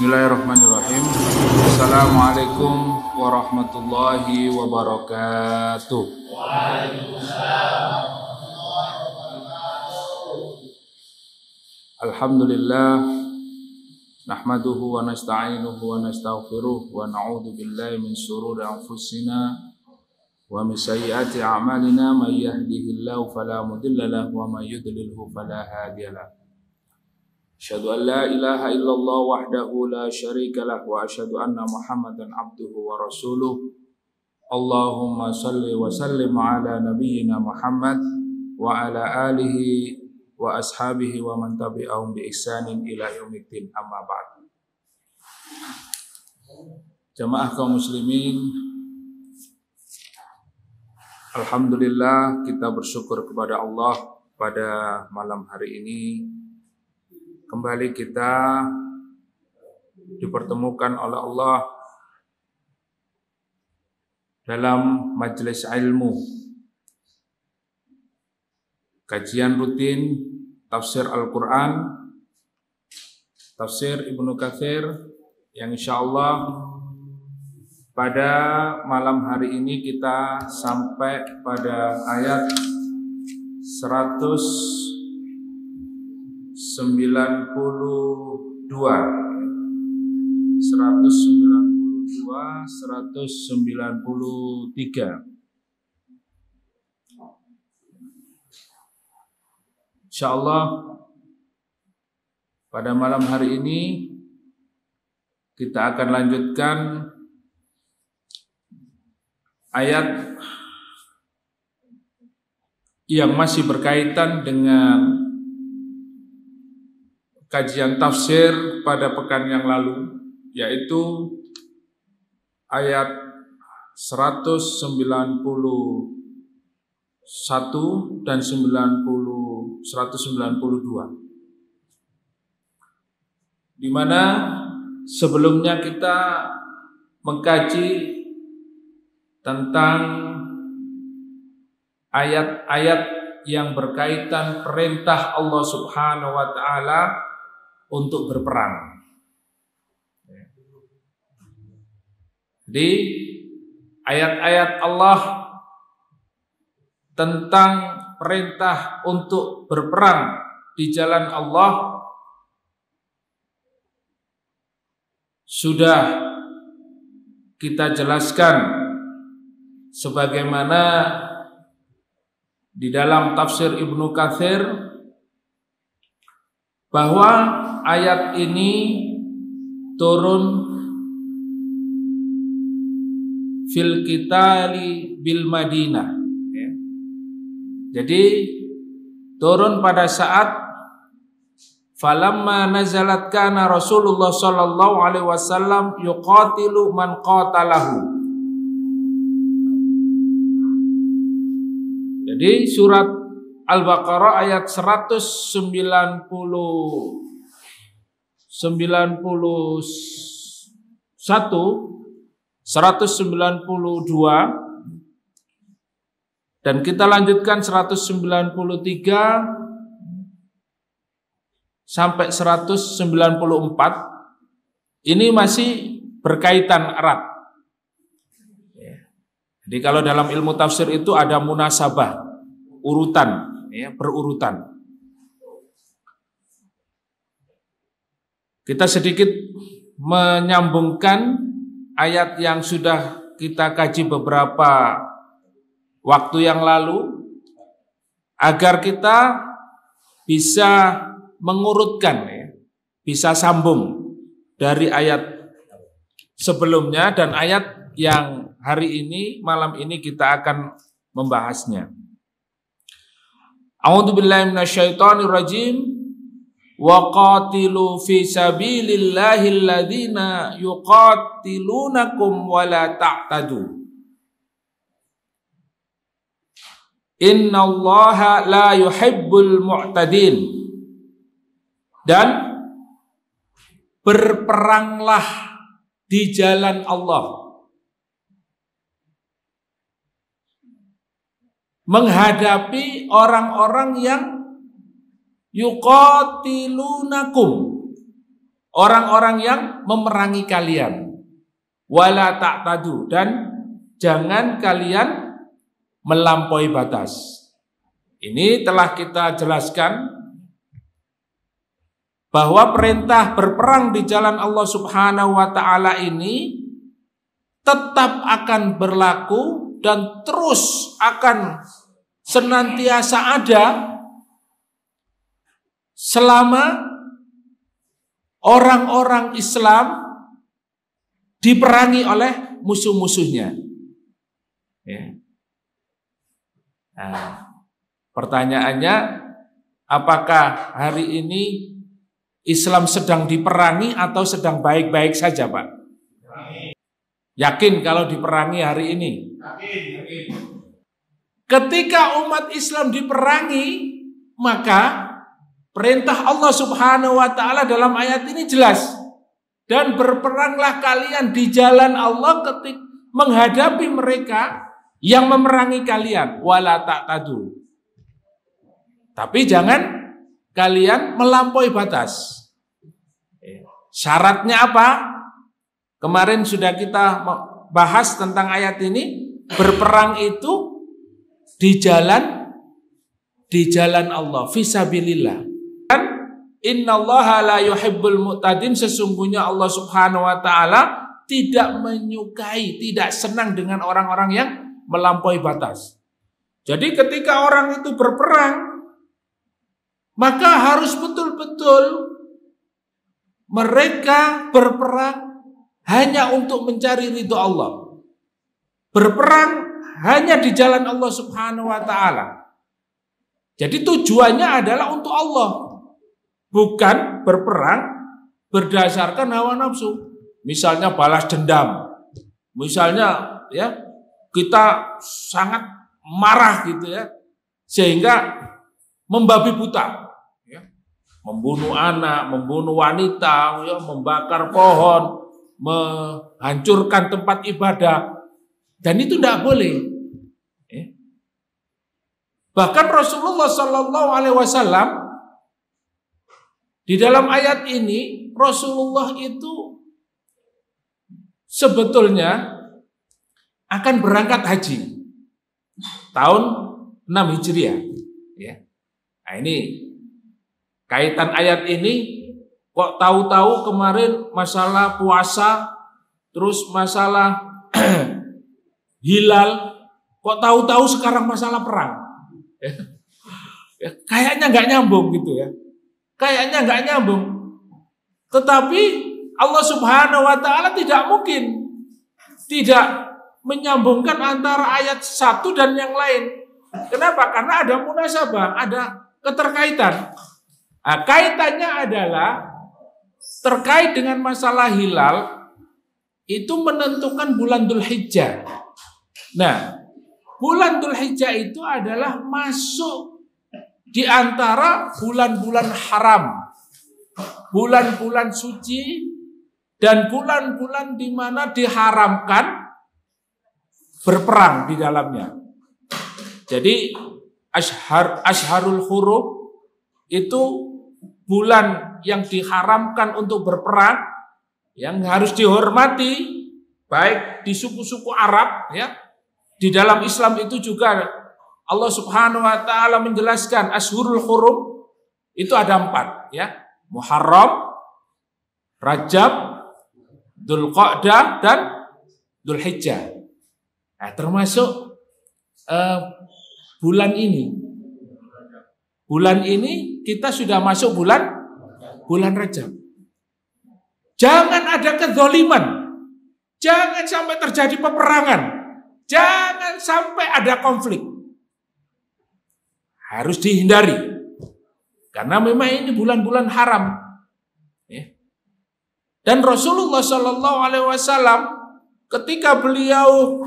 Bismillahirrahmanirrahim. Assalamualaikum warahmatullahi wabarakatuh. Alhamdulillah nahmaduhu wa nasta'inuhu wa nastaghfiruh wa na'udzu billahi min shururi anfusina wa min sayyiati a'malina may yahdihillahu fala mudilla lahu wa may yudlilhu fala hadiya lahu Asyhadu an la ilaha illallah wahdahu la syarika lah wa asyhadu anna Muhammadan abduhu wa rasuluh. Allahumma salli wa sallim ala nabiyyina Muhammad wa ala alihi wa ashabihi wa man tabi'ahum bi ihsanin ila yaumiddin amma ba'd. Jamaah kaum muslimin Alhamdulillah kita bersyukur kepada Allah pada malam hari ini kembali kita dipertemukan oleh Allah dalam majelis ilmu. Kajian rutin tafsir Al-Quran, tafsir Ibnu Katsir yang insya Allah pada malam hari ini kita sampai pada ayat 100 192 192 193 Insyaallah pada malam hari ini kita akan lanjutkan ayat yang masih berkaitan dengan kajian tafsir pada pekan yang lalu, yaitu ayat 191 dan 90 192 di mana sebelumnya kita mengkaji tentang ayat-ayat yang berkaitan perintah Allah Subhanahu wa taala untuk berperang. Jadi ayat-ayat Allah tentang perintah untuk berperang di jalan Allah sudah kita jelaskan sebagaimana di dalam tafsir Ibnu Katsir bahwa ayat ini turun fil kitali bil Madinah. Ya. Jadi turun pada saat falamma nazalat kana Rasulullah sallallahu alaihi wasallam yuqatilu man qatalahu. Jadi surat Al-Baqarah ayat 190 91 192 dan kita lanjutkan 193 sampai 194. Ini masih berkaitan erat. Jadi kalau dalam ilmu tafsir itu ada munasabah, urutan ya, berurutan. Kita sedikit menyambungkan ayat yang sudah kita kaji beberapa waktu yang lalu agar kita bisa mengurutkan ya, bisa sambung dari ayat sebelumnya dan ayat yang hari ini malam ini kita akan membahasnya. A'udzu billahi minasyaitonir rajim. Wa qatilu fi sabilillahi alladziina yuqatilunakum wa la ta'tadu. Innallaha la yuhibbul mu'tadin. Dan berperanglah di jalan Allah menghadapi orang-orang yang yukotilunakum orang-orang yang memerangi kalian wala tak tadu dan jangan kalian melampaui batas ini telah kita jelaskan bahwa perintah berperang di jalan Allah Subhanahu wa taala ini tetap akan berlaku dan terus akan senantiasa ada selama orang-orang Islam diperangi oleh musuh-musuhnya. Ya. Nah, pertanyaannya, apakah hari ini Islam sedang diperangi atau sedang baik-baik saja, Pak? Yakin kalau diperangi hari ini? Yakin, yakin. Ketika umat Islam diperangi, maka perintah Allah Subhanahu wa taala dalam ayat ini jelas. Dan berperanglah kalian di jalan Allah ketika menghadapi mereka yang memerangi kalian wala tak tadu. Tapi jangan kalian melampaui batas. Eh, syaratnya apa? Kemarin sudah kita bahas tentang ayat ini. Berperang itu di jalan di jalan Allah fisabilillah kan innallaha la yuhibbul mu'tadin sesungguhnya Allah Subhanahu wa taala tidak menyukai tidak senang dengan orang-orang yang melampaui batas jadi ketika orang itu berperang maka harus betul-betul mereka berperang hanya untuk mencari ridho Allah berperang hanya di jalan Allah Subhanahu wa taala. Jadi tujuannya adalah untuk Allah. Bukan berperang berdasarkan hawa nafsu. Misalnya balas dendam. Misalnya ya kita sangat marah gitu ya sehingga membabi buta ya. membunuh anak membunuh wanita ya, membakar pohon menghancurkan tempat ibadah dan itu tidak boleh. Ya. Bahkan Rasulullah Shallallahu Alaihi Wasallam di dalam ayat ini Rasulullah itu sebetulnya akan berangkat haji tahun 6 Hijriah. Ya. Nah ini kaitan ayat ini kok tahu-tahu kemarin masalah puasa terus masalah hilal, kok tahu-tahu sekarang masalah perang. Ya. ya. kayaknya nggak nyambung gitu ya. Kayaknya nggak nyambung. Tetapi Allah Subhanahu wa taala tidak mungkin tidak menyambungkan antara ayat satu dan yang lain. Kenapa? Karena ada munasabah, ada keterkaitan. Nah, kaitannya adalah terkait dengan masalah hilal itu menentukan bulan Dzulhijjah. Nah, bulan Dzulhijjah itu adalah masuk di antara bulan-bulan haram, bulan-bulan suci, dan bulan-bulan di mana diharamkan berperang di dalamnya. Jadi ashar, asharul huruf itu bulan yang diharamkan untuk berperang, yang harus dihormati baik di suku-suku Arab ya di dalam Islam itu juga Allah Subhanahu wa taala menjelaskan ashurul hurum itu ada empat ya. Muharram, Rajab, Dzulqa'dah dan Dzulhijjah. Nah, termasuk uh, bulan ini. Bulan ini kita sudah masuk bulan bulan Rajab. Jangan ada kezoliman. Jangan sampai terjadi peperangan. Jangan sampai ada konflik. Harus dihindari. Karena memang ini bulan-bulan haram. Ya. Dan Rasulullah Shallallahu Alaihi Wasallam ketika beliau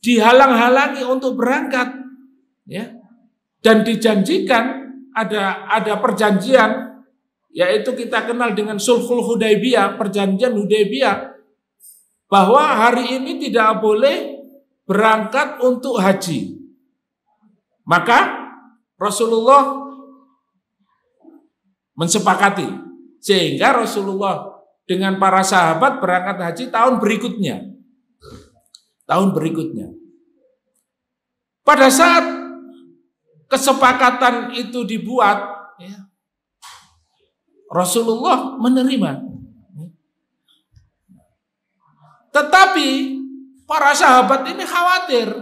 dihalang-halangi untuk berangkat, ya, dan dijanjikan ada ada perjanjian yaitu kita kenal dengan sulhul Hudaybiyah, perjanjian Hudaybiyah bahwa hari ini tidak boleh berangkat untuk haji. Maka Rasulullah mensepakati sehingga Rasulullah dengan para sahabat berangkat haji tahun berikutnya. Tahun berikutnya. Pada saat kesepakatan itu dibuat, ya, Rasulullah menerima. Tetapi Para sahabat ini khawatir.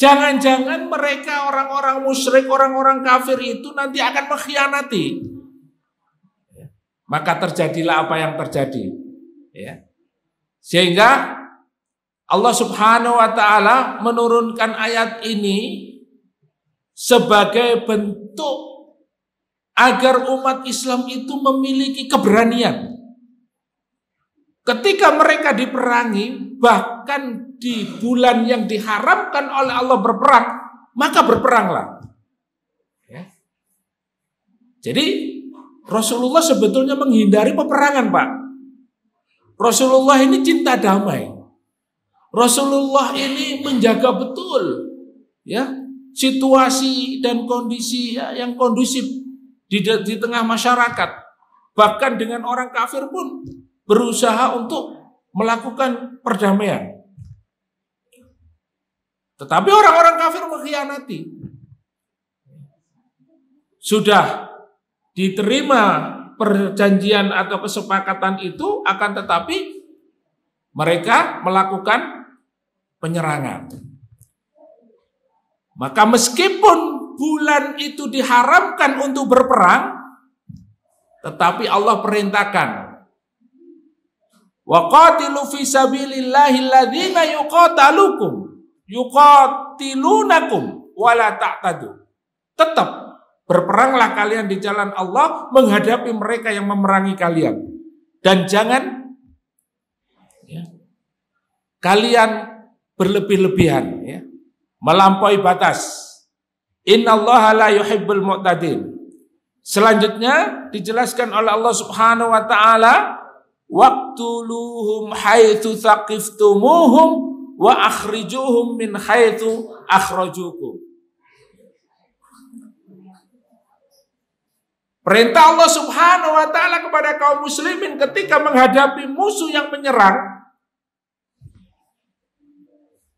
Jangan-jangan mereka orang-orang musyrik, orang-orang kafir itu nanti akan mengkhianati. Ya. Maka terjadilah apa yang terjadi. Ya. Sehingga Allah Subhanahu wa taala menurunkan ayat ini sebagai bentuk agar umat Islam itu memiliki keberanian. Ketika mereka diperangi, bahkan di bulan yang diharamkan oleh Allah berperang, maka berperanglah. Ya. Jadi Rasulullah sebetulnya menghindari peperangan, Pak. Rasulullah ini cinta damai. Rasulullah ini menjaga betul ya situasi dan kondisi ya, yang kondusif di, di tengah masyarakat. Bahkan dengan orang kafir pun berusaha untuk melakukan perdamaian. Tetapi orang-orang kafir mengkhianati. Sudah diterima perjanjian atau kesepakatan itu akan tetapi mereka melakukan penyerangan. Maka meskipun bulan itu diharamkan untuk berperang, tetapi Allah perintahkan Wa qatilu fi sabilillahi alladhina yuqatalukum yuqatilunakum la ta'tadu. Tetap berperanglah kalian di jalan Allah menghadapi mereka yang memerangi kalian. Dan jangan ya, kalian berlebih-lebihan ya, melampaui batas. Inna Allah la yuhibbul mu'tadin. Selanjutnya dijelaskan oleh Allah Subhanahu wa taala Waktuluhum haitsu thaqiftumuhum wa akhrijuhum min haitsu akhrajukum. Perintah Allah Subhanahu wa taala kepada kaum muslimin ketika menghadapi musuh yang menyerang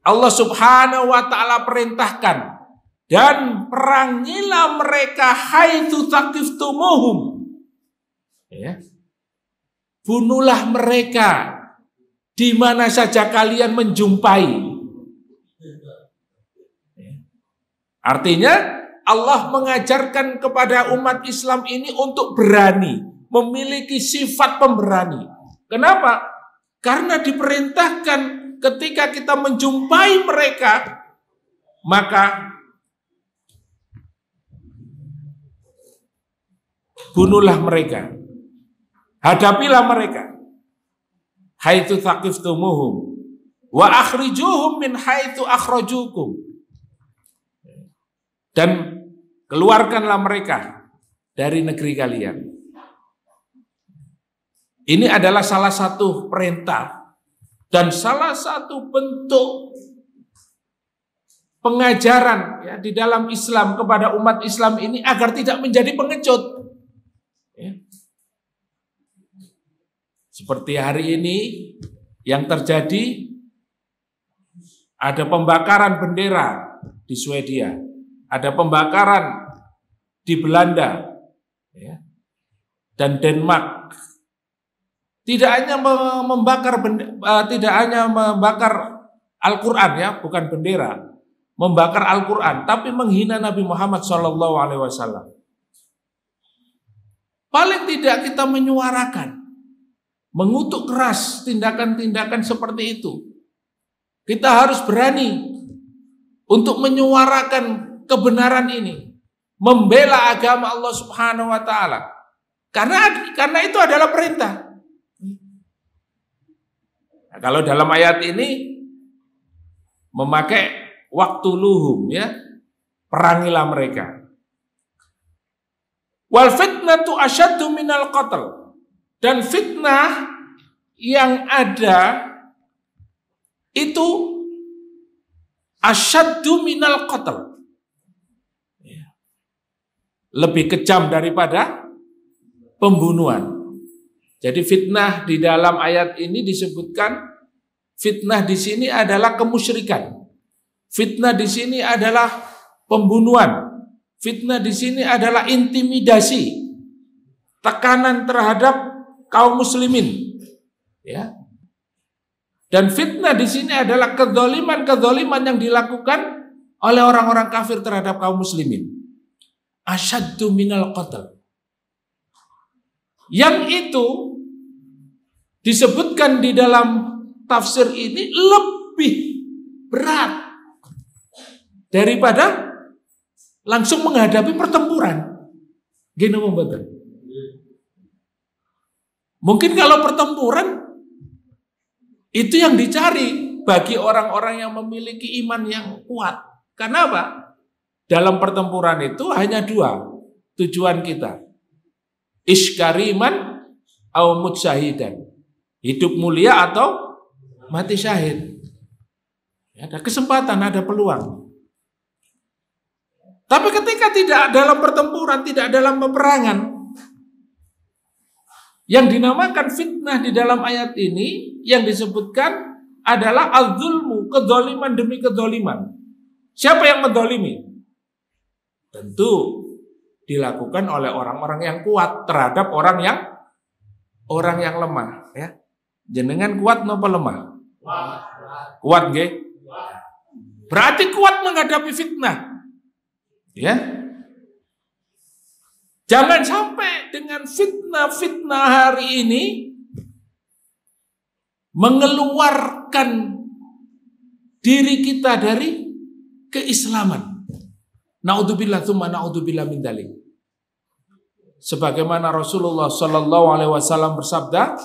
Allah Subhanahu wa taala perintahkan dan perangilah mereka haitsu taqiftumuhum. Ya bunuhlah mereka di mana saja kalian menjumpai. Artinya Allah mengajarkan kepada umat Islam ini untuk berani, memiliki sifat pemberani. Kenapa? Karena diperintahkan ketika kita menjumpai mereka, maka bunuhlah mereka. Hadapilah mereka. Haitu tumuhum wa akhrijuhum min haitu akhrajukum. Dan keluarkanlah mereka dari negeri kalian. Ini adalah salah satu perintah dan salah satu bentuk pengajaran ya, di dalam Islam kepada umat Islam ini agar tidak menjadi pengecut. Ya. Seperti hari ini yang terjadi ada pembakaran bendera di Swedia, ada pembakaran di Belanda, ya, dan Denmark. Tidak hanya membakar bendera, e, tidak hanya membakar Al-Quran ya, bukan bendera, membakar Al-Quran, tapi menghina Nabi Muhammad SAW. Paling tidak kita menyuarakan mengutuk keras tindakan-tindakan seperti itu. Kita harus berani untuk menyuarakan kebenaran ini, membela agama Allah Subhanahu wa taala. Karena karena itu adalah perintah. Nah, kalau dalam ayat ini memakai waktu luhum ya, perangilah mereka. Wal fitnatu asyaddu minal qatl. Dan fitnah yang ada itu asyaddu minal qatl. Ya. Lebih kejam daripada pembunuhan. Jadi fitnah di dalam ayat ini disebutkan fitnah di sini adalah kemusyrikan. Fitnah di sini adalah pembunuhan. Fitnah di sini adalah intimidasi. Tekanan terhadap kaum muslimin. Ya. Dan fitnah di sini adalah kedoliman-kedoliman yang dilakukan oleh orang-orang kafir terhadap kaum muslimin. Asyaddu minal qatl. Yang itu disebutkan di dalam tafsir ini lebih berat daripada langsung menghadapi pertempuran. Gini membetul. Mungkin kalau pertempuran itu yang dicari bagi orang-orang yang memiliki iman yang kuat. Karena apa? Dalam pertempuran itu hanya dua tujuan kita. Iskariman atau mutsahidan. Hidup mulia atau mati syahid. Ada kesempatan, ada peluang. Tapi ketika tidak dalam pertempuran, tidak dalam peperangan, yang dinamakan fitnah di dalam ayat ini yang disebutkan adalah azulmu kedoliman demi kedoliman. Siapa yang mendolimi? Tentu dilakukan oleh orang-orang yang kuat terhadap orang yang orang yang lemah ya. Jenengan kuat nopo lemah? Kuat kuat Berarti kuat menghadapi fitnah. Ya. Jangan sampai dengan fitnah-fitnah hari ini mengeluarkan diri kita dari keislaman. Naudzubillah tsumma naudzubillah min dalik. Sebagaimana Rasulullah Shallallahu alaihi wasallam bersabda,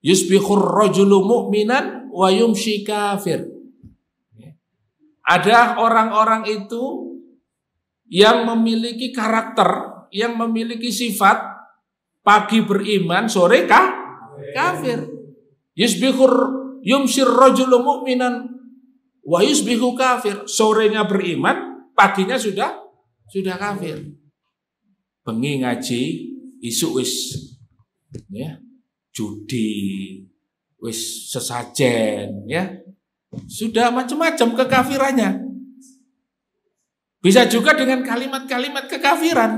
Yusbihur rajulu mu'minan wa yumshi kafir. Ada orang-orang itu yang memiliki karakter, yang memiliki sifat pagi beriman, sore kah? kafir. Yusbihur yumsir rajulu mu'minan wa yusbihu kafir. Sorenya beriman, paginya sudah sudah kafir. Bengi ngaji isu wis ya. Judi wis sesajen ya. Sudah macam-macam kekafirannya. Bisa juga dengan kalimat-kalimat kekafiran.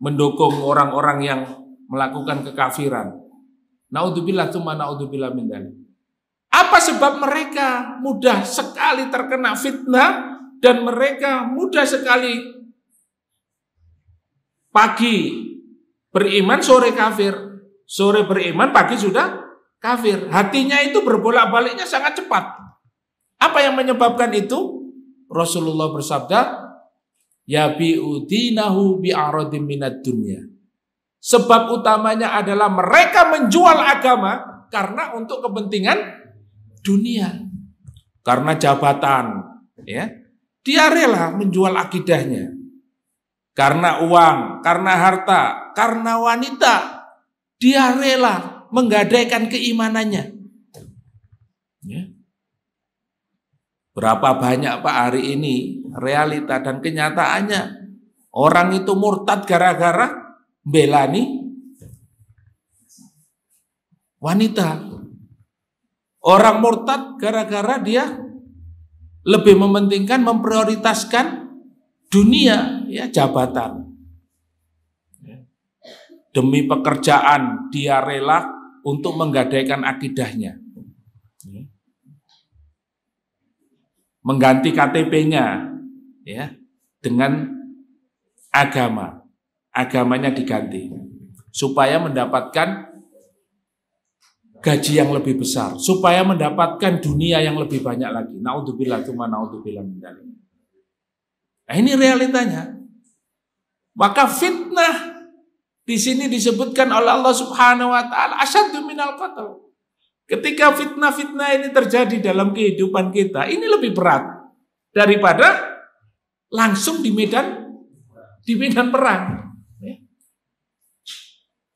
Mendukung orang-orang yang melakukan kekafiran. Naudzubillah cuma naudzubillah min Apa sebab mereka mudah sekali terkena fitnah dan mereka mudah sekali pagi beriman sore kafir, sore beriman pagi sudah kafir. Hatinya itu berbolak-baliknya sangat cepat. Apa yang menyebabkan itu? Rasulullah bersabda, "Ya bi'udinahu bi'aradim minad dunya." Sebab utamanya adalah mereka menjual agama karena untuk kepentingan dunia. Karena jabatan, ya. Dia rela menjual akidahnya. Karena uang, karena harta, karena wanita, dia rela menggadaikan keimanannya Berapa banyak Pak hari ini realita dan kenyataannya orang itu murtad gara-gara belani wanita. Orang murtad gara-gara dia lebih mementingkan memprioritaskan dunia ya jabatan. Demi pekerjaan dia rela untuk menggadaikan akidahnya. mengganti KTP-nya ya dengan agama. Agamanya diganti supaya mendapatkan gaji yang lebih besar, supaya mendapatkan dunia yang lebih banyak lagi. Naudzubillah cuma naudzubillah Nah, ini realitanya. Maka fitnah di sini disebutkan oleh Allah Subhanahu wa taala asyaddu minal qatl. Ketika fitnah-fitnah ini terjadi dalam kehidupan kita, ini lebih berat daripada langsung di medan di medan perang. Ya.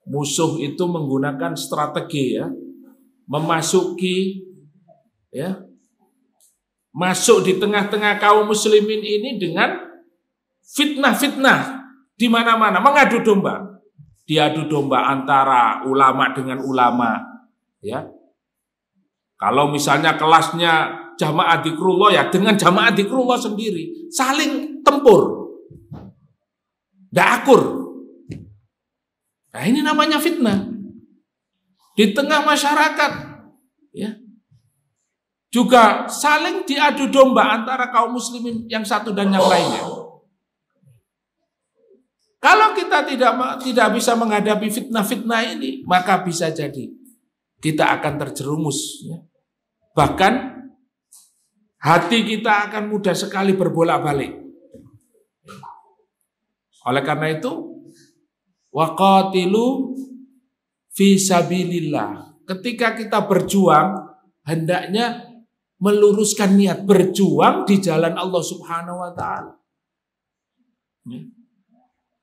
Musuh itu menggunakan strategi ya, memasuki ya, masuk di tengah-tengah kaum muslimin ini dengan fitnah-fitnah di mana-mana, mengadu domba. Diadu domba antara ulama dengan ulama, ya, kalau misalnya kelasnya jamaah dikrullah ya dengan jamaah dikrullah sendiri. Saling tempur. Tidak akur. Nah ini namanya fitnah. Di tengah masyarakat. ya Juga saling diadu domba antara kaum muslimin yang satu dan yang lainnya. Kalau kita tidak tidak bisa menghadapi fitnah-fitnah ini, maka bisa jadi kita akan terjerumus. Ya. Bahkan hati kita akan mudah sekali berbolak-balik. Oleh karena itu, waqatilu visabilillah. Ketika kita berjuang, hendaknya meluruskan niat berjuang di jalan Allah Subhanahu wa taala. Ya.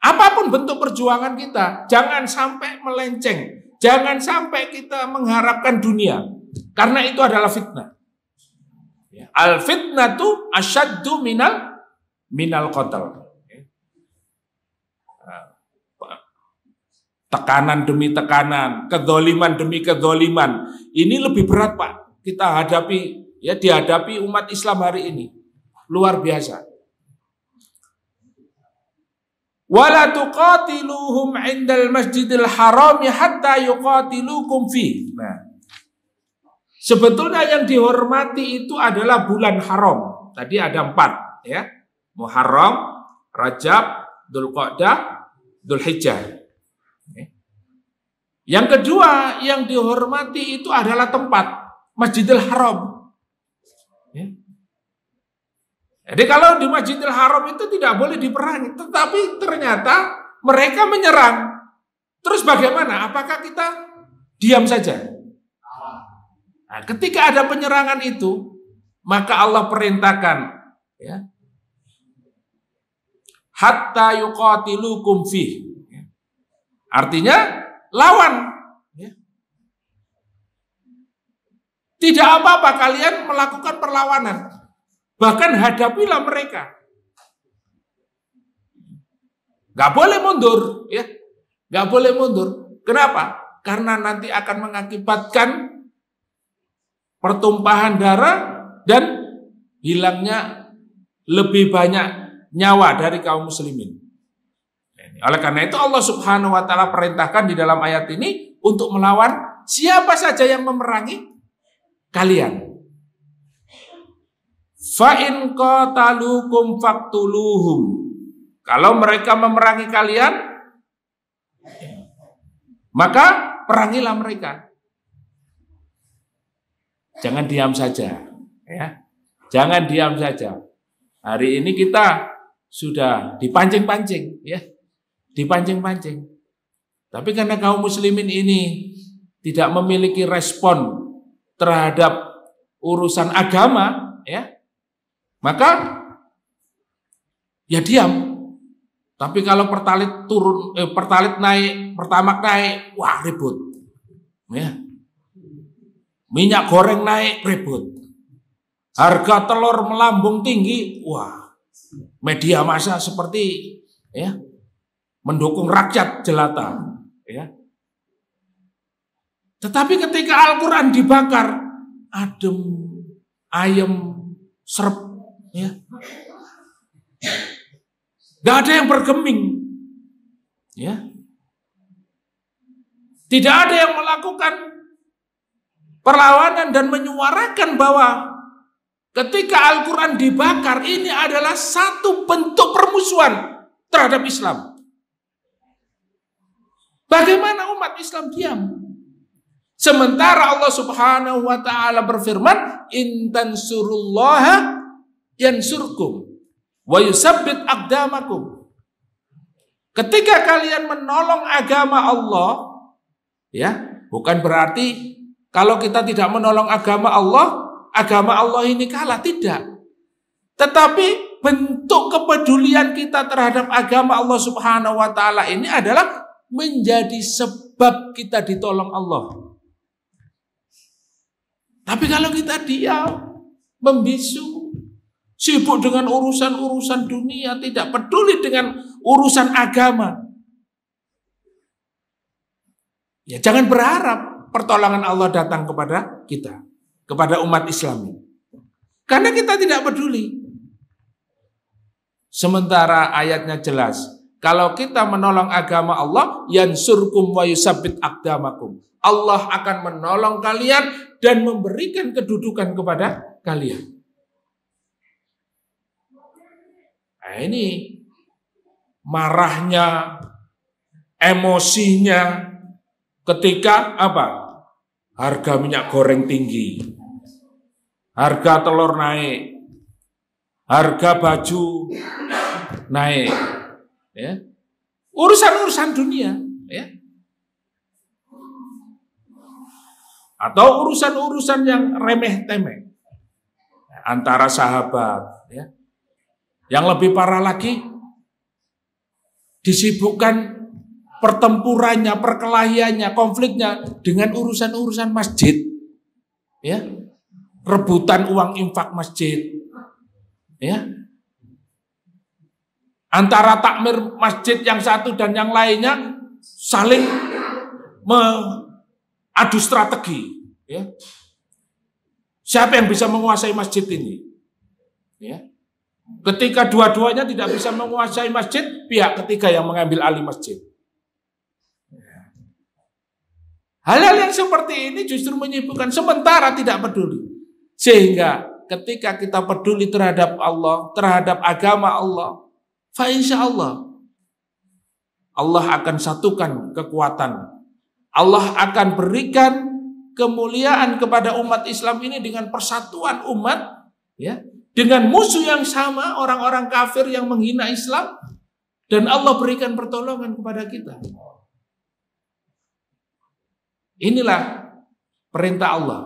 Apapun bentuk perjuangan kita, jangan sampai melenceng Jangan sampai kita mengharapkan dunia. Karena itu adalah fitnah. Ya. Al fitnah itu asyaddu minal minal qatal. Ya. Ah, tekanan demi tekanan, kedoliman demi kedoliman. Ini lebih berat Pak. Kita hadapi, ya dihadapi umat Islam hari ini. Luar biasa wala tuqatiluhum indal masjidil harami hatta yuqatilukum fi. Nah, sebetulnya yang dihormati itu adalah bulan haram. Tadi ada empat ya. Muharram, Rajab, Dzulqa'dah, Dzulhijjah. Ya. Yang kedua yang dihormati itu adalah tempat Masjidil Haram. Ya. Jadi kalau di Masjidil Haram itu tidak boleh diperangi, tetapi ternyata mereka menyerang. Terus bagaimana? Apakah kita diam saja? Nah, ketika ada penyerangan itu, maka Allah perintahkan ya. Hatta yuqatilukum fi. Artinya lawan ya. Tidak apa-apa kalian melakukan perlawanan. Bahkan hadapilah mereka. Gak boleh mundur, ya. Gak boleh mundur. Kenapa? Karena nanti akan mengakibatkan pertumpahan darah dan hilangnya lebih banyak nyawa dari kaum muslimin. Oleh karena itu Allah Subhanahu wa taala perintahkan di dalam ayat ini untuk melawan siapa saja yang memerangi kalian. Fa'in qatalukum faktuluhum. Kalau mereka memerangi kalian, maka perangilah mereka. Jangan diam saja, ya. Jangan diam saja. Hari ini kita sudah dipancing-pancing, ya. Dipancing-pancing. Tapi karena kaum muslimin ini tidak memiliki respon terhadap urusan agama, ya, maka ya diam. Tapi kalau pertalit turun, eh, pertalit naik, pertamak naik, wah ribut. Ya. Minyak goreng naik ribut. Harga telur melambung tinggi, wah. Media massa seperti ya mendukung rakyat jelata, ya. Tetapi ketika Al-Qur'an dibakar, adem, ayem, serp Ya. Gak ada yang bergeming. Ya. Tidak ada yang melakukan perlawanan dan menyuarakan bahwa ketika Al-Quran dibakar ini adalah satu bentuk permusuhan terhadap Islam. Bagaimana umat Islam diam? Sementara Allah Subhanahu wa taala berfirman, "Intan surullaha yansurkum wa yusabbit aqdamakum. Ketika kalian menolong agama Allah, ya, bukan berarti kalau kita tidak menolong agama Allah, agama Allah ini kalah tidak. Tetapi bentuk kepedulian kita terhadap agama Allah Subhanahu wa taala ini adalah menjadi sebab kita ditolong Allah. Tapi kalau kita diam, membisu, sibuk dengan urusan-urusan dunia, tidak peduli dengan urusan agama. Ya, jangan berharap pertolongan Allah datang kepada kita, kepada umat Islam. Karena kita tidak peduli. Sementara ayatnya jelas, kalau kita menolong agama Allah, yang yansurkum wa yusabbit akdamakum. Allah akan menolong kalian dan memberikan kedudukan kepada kalian. Nah ini marahnya, emosinya ketika apa? Harga minyak goreng tinggi, harga telur naik, harga baju naik, ya urusan-urusan dunia, ya atau urusan-urusan yang remeh-temeh antara sahabat, yang lebih parah lagi, disibukkan pertempurannya, perkelahiannya, konfliknya dengan urusan-urusan masjid. Ya. Rebutan uang infak masjid. Ya. Antara takmir masjid yang satu dan yang lainnya saling mengadu strategi, ya. Siapa yang bisa menguasai masjid ini? Ya. Ketika dua-duanya tidak bisa menguasai masjid, pihak ketiga yang mengambil alih masjid. Hal-hal yang seperti ini justru menyibukkan sementara tidak peduli. Sehingga ketika kita peduli terhadap Allah, terhadap agama Allah, fa insya Allah Allah akan satukan kekuatan. Allah akan berikan kemuliaan kepada umat Islam ini dengan persatuan umat ya dengan musuh yang sama orang-orang kafir yang menghina Islam dan Allah berikan pertolongan kepada kita. Inilah perintah Allah.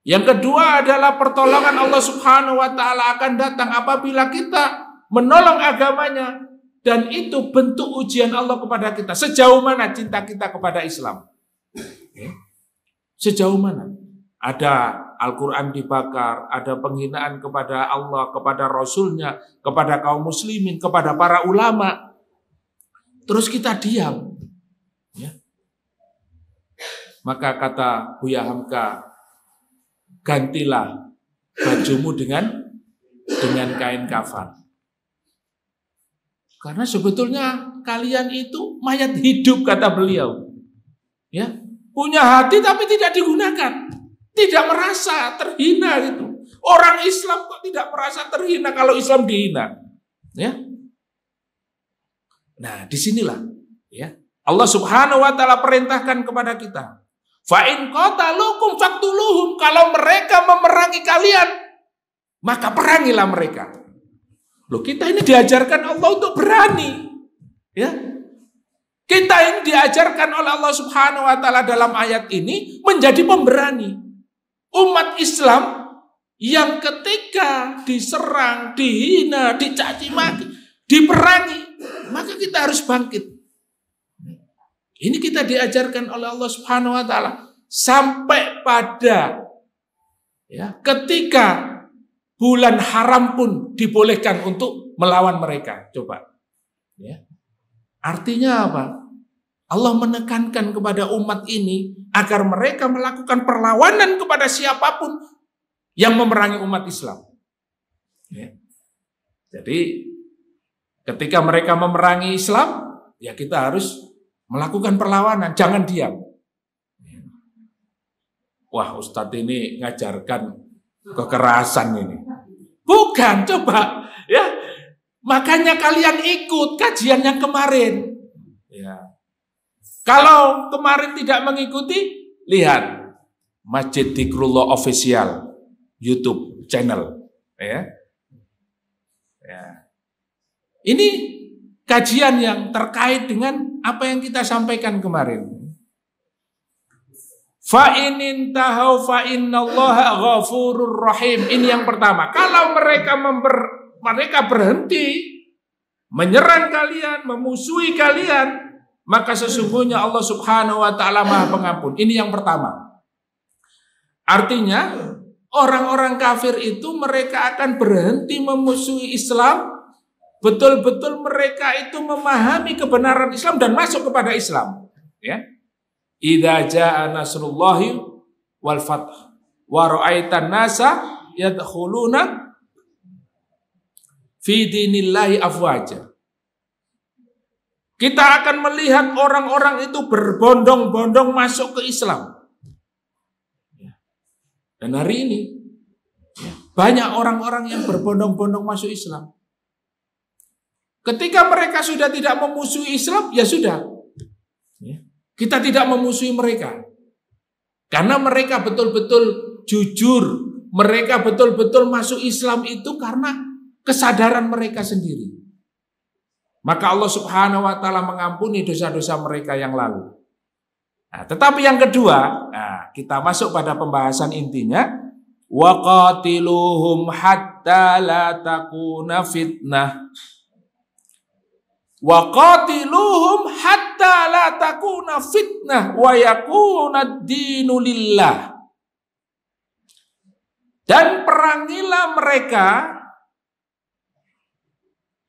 Yang kedua adalah pertolongan Allah Subhanahu wa taala akan datang apabila kita menolong agamanya dan itu bentuk ujian Allah kepada kita. Sejauh mana cinta kita kepada Islam? Eh? Sejauh mana? Ada Al-Quran dibakar, ada penghinaan kepada Allah, kepada Rasulnya, kepada kaum muslimin, kepada para ulama. Terus kita diam. Ya. Maka kata Buya Hamka, gantilah bajumu dengan dengan kain kafan. Karena sebetulnya kalian itu mayat hidup kata beliau. Ya, punya hati tapi tidak digunakan. Tidak merasa terhina itu. Orang Islam kok tidak merasa terhina kalau Islam dihina. Ya. Nah, disinilah ya. Allah Subhanahu wa taala perintahkan kepada kita. Fa'in kota lukum faktuluhum. Kalau mereka memerangi kalian, maka perangilah mereka. Loh, kita ini diajarkan Allah untuk berani. Ya. Kita ini diajarkan oleh Allah Subhanahu wa taala dalam ayat ini menjadi pemberani umat Islam yang ketika diserang, dihina, dicaci maki, diperangi, maka kita harus bangkit. Ini kita diajarkan oleh Allah Subhanahu wa taala sampai pada ya, ketika bulan haram pun dibolehkan untuk melawan mereka. Coba. Ya. Artinya apa? Allah menekankan kepada umat ini agar mereka melakukan perlawanan kepada siapapun yang memerangi umat Islam. Ya. Jadi ketika mereka memerangi Islam, ya kita harus melakukan perlawanan, jangan diam. Ya. Wah, Ustadz ini ngajarkan kekerasan ini. Bukan, coba ya. Makanya kalian ikut kajian yang kemarin. Ya. Kalau kemarin tidak mengikuti, lihat Masjid Dikrullah Official YouTube channel. Ya. ya. Ini kajian yang terkait dengan apa yang kita sampaikan kemarin. Fa'inin tahau fa'innallaha ghafurur rahim. Ini yang pertama. Kalau mereka member, mereka berhenti menyerang kalian, memusuhi kalian, maka sesungguhnya Allah Subhanahu wa taala Maha Pengampun. Ini yang pertama. Artinya orang-orang kafir itu mereka akan berhenti memusuhi Islam, betul-betul mereka itu memahami kebenaran Islam dan masuk kepada Islam, ya. Idza jaa wal fath wa ra'aitan nasa yadkhuluna fi dinillahi afwaja kita akan melihat orang-orang itu berbondong-bondong masuk ke Islam. Ya. Dan hari ini ya, banyak orang-orang yang berbondong-bondong masuk Islam. Ketika mereka sudah tidak memusuhi Islam, ya sudah. Ya. Kita tidak memusuhi mereka. Karena mereka betul-betul jujur. Mereka betul-betul masuk Islam itu karena kesadaran mereka sendiri. Maka Allah Subhanahu wa taala mengampuni dosa-dosa mereka yang lalu. Nah, tetapi yang kedua, nah, kita masuk pada pembahasan intinya waqatiluhum hatta la takuna fitnah waqatiluhum hatta la takuna fitnah wa yakuna dinu lillah dan perangilah mereka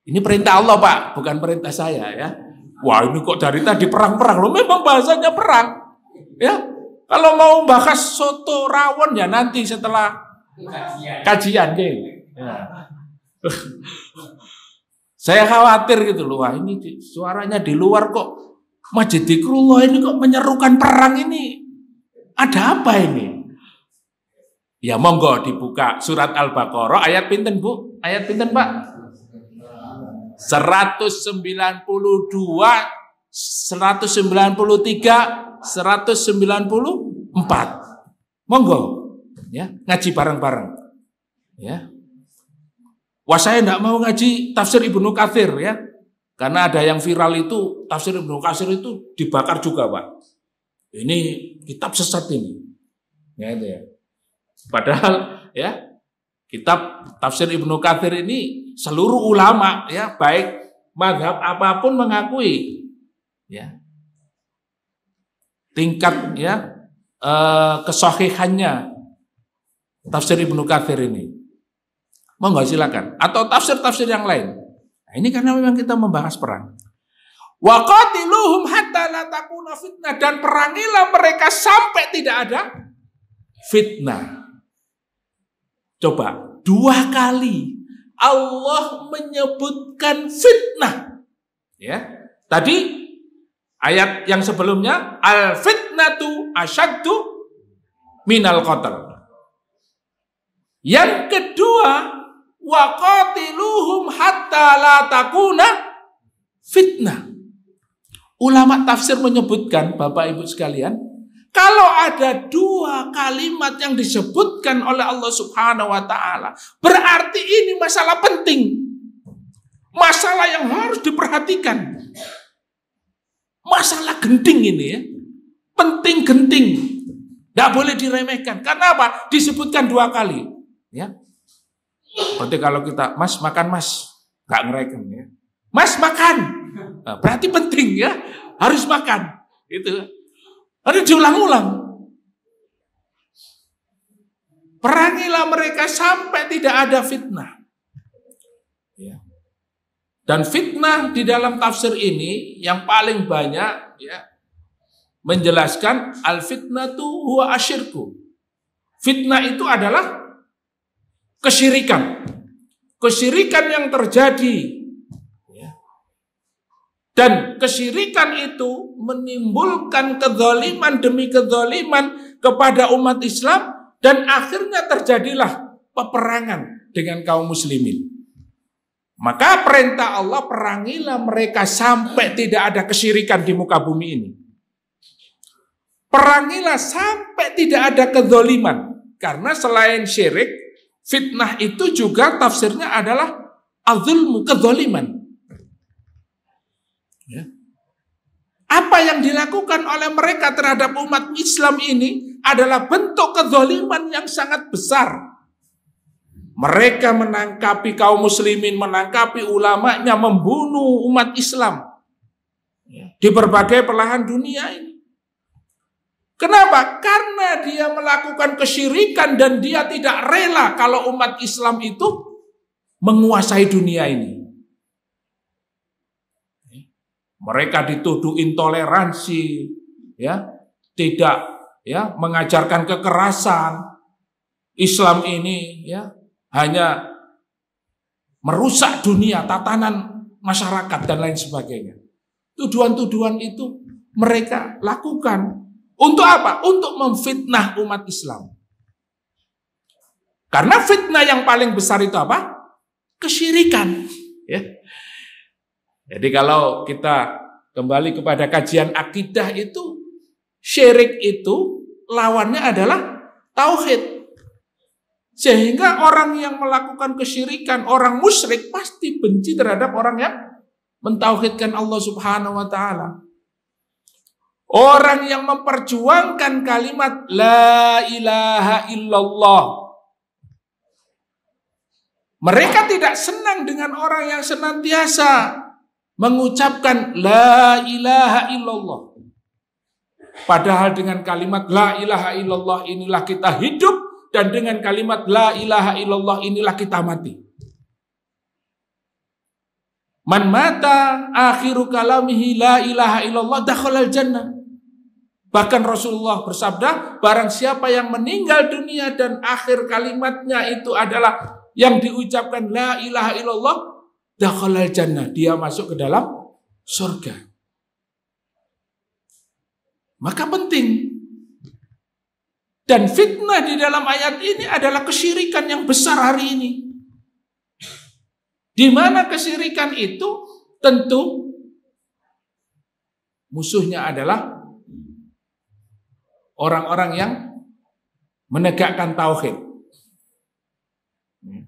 ini perintah Allah Pak, bukan perintah saya ya. Wah ini kok dari tadi perang-perang loh, memang bahasanya perang. Ya, kalau mau bahas soto rawon ya nanti setelah kajian, kajian Ya. saya khawatir gitu loh, wah ini suaranya di luar kok Masjid ini kok menyerukan perang ini. Ada apa ini? Ya monggo dibuka surat Al-Baqarah ayat pinten Bu? Ayat pinten Pak? 192, 193, 194. Monggo, ya ngaji bareng-bareng. Ya. Wah saya tidak mau ngaji tafsir Ibnu Katsir ya. Karena ada yang viral itu, tafsir Ibnu Katsir itu dibakar juga Pak. Ini kitab sesat ini. Ya, itu ya. Padahal ya kitab tafsir Ibnu Katsir ini seluruh ulama ya baik madhab apapun mengakui ya tingkat ya eh, kesohihannya tafsir Ibnu Katsir ini mau nggak silakan atau tafsir-tafsir yang lain nah, ini karena memang kita membahas perang Waqatiluhum hatta la takuna fitnah dan perangilah mereka sampai tidak ada fitnah. Coba dua kali Allah menyebutkan fitnah. Ya. Tadi ayat yang sebelumnya al fitnatu asyaddu minal qatl. Yang kedua, wa hatta la takuna fitnah. Ulama tafsir menyebutkan Bapak Ibu sekalian, kalau ada dua kalimat yang disebutkan oleh Allah Subhanahu wa taala, berarti ini masalah penting. Masalah yang harus diperhatikan. Masalah genting ini ya. Penting genting. Tidak boleh diremehkan. Karena apa? Disebutkan dua kali. Ya. Berarti kalau kita, mas makan mas. nggak ngereken ya. Mas makan. Nah, berarti penting ya. Harus makan. Itu Lalu diulang-ulang. Perangilah mereka sampai tidak ada fitnah. Ya. Dan fitnah di dalam tafsir ini yang paling banyak ya, menjelaskan al fitnah itu huwa asyirku. Fitnah itu adalah kesyirikan. Kesyirikan yang terjadi dan kesyirikan itu menimbulkan kezaliman demi kezaliman kepada umat Islam dan akhirnya terjadilah peperangan dengan kaum muslimin. Maka perintah Allah perangilah mereka sampai tidak ada kesyirikan di muka bumi ini. Perangilah sampai tidak ada kezaliman. Karena selain syirik, fitnah itu juga tafsirnya adalah azulmu kezaliman Ya. Apa yang dilakukan oleh mereka terhadap umat Islam ini adalah bentuk kezoliman yang sangat besar. Mereka menangkapi kaum muslimin, menangkapi ulamanya, membunuh umat Islam ya. di berbagai pelahan dunia ini. Kenapa? Karena dia melakukan kesyirikan dan dia tidak rela kalau umat Islam itu menguasai dunia ini. Mereka dituduh intoleransi, ya, tidak ya mengajarkan kekerasan. Islam ini ya hanya merusak dunia, tatanan masyarakat dan lain sebagainya. Tuduhan-tuduhan itu mereka lakukan untuk apa? Untuk memfitnah umat Islam. Karena fitnah yang paling besar itu apa? Kesyirikan. Jadi kalau kita kembali kepada kajian akidah itu, syirik itu lawannya adalah tauhid. Sehingga orang yang melakukan kesyirikan, orang musyrik pasti benci terhadap orang yang mentauhidkan Allah Subhanahu wa taala. Orang yang memperjuangkan kalimat la ilaha illallah. Mereka tidak senang dengan orang yang senantiasa mengucapkan la ilaha illallah. Padahal dengan kalimat la ilaha illallah inilah kita hidup dan dengan kalimat la ilaha illallah inilah kita mati. Man mata akhiru kalamihi la ilaha illallah dakhalal jannah. Bahkan Rasulullah bersabda, barang siapa yang meninggal dunia dan akhir kalimatnya itu adalah yang diucapkan la ilaha illallah, dakhalal jannah, dia masuk ke dalam surga. Maka penting. Dan fitnah di dalam ayat ini adalah kesyirikan yang besar hari ini. Di mana kesyirikan itu tentu musuhnya adalah orang-orang yang menegakkan tauhid. Hmm.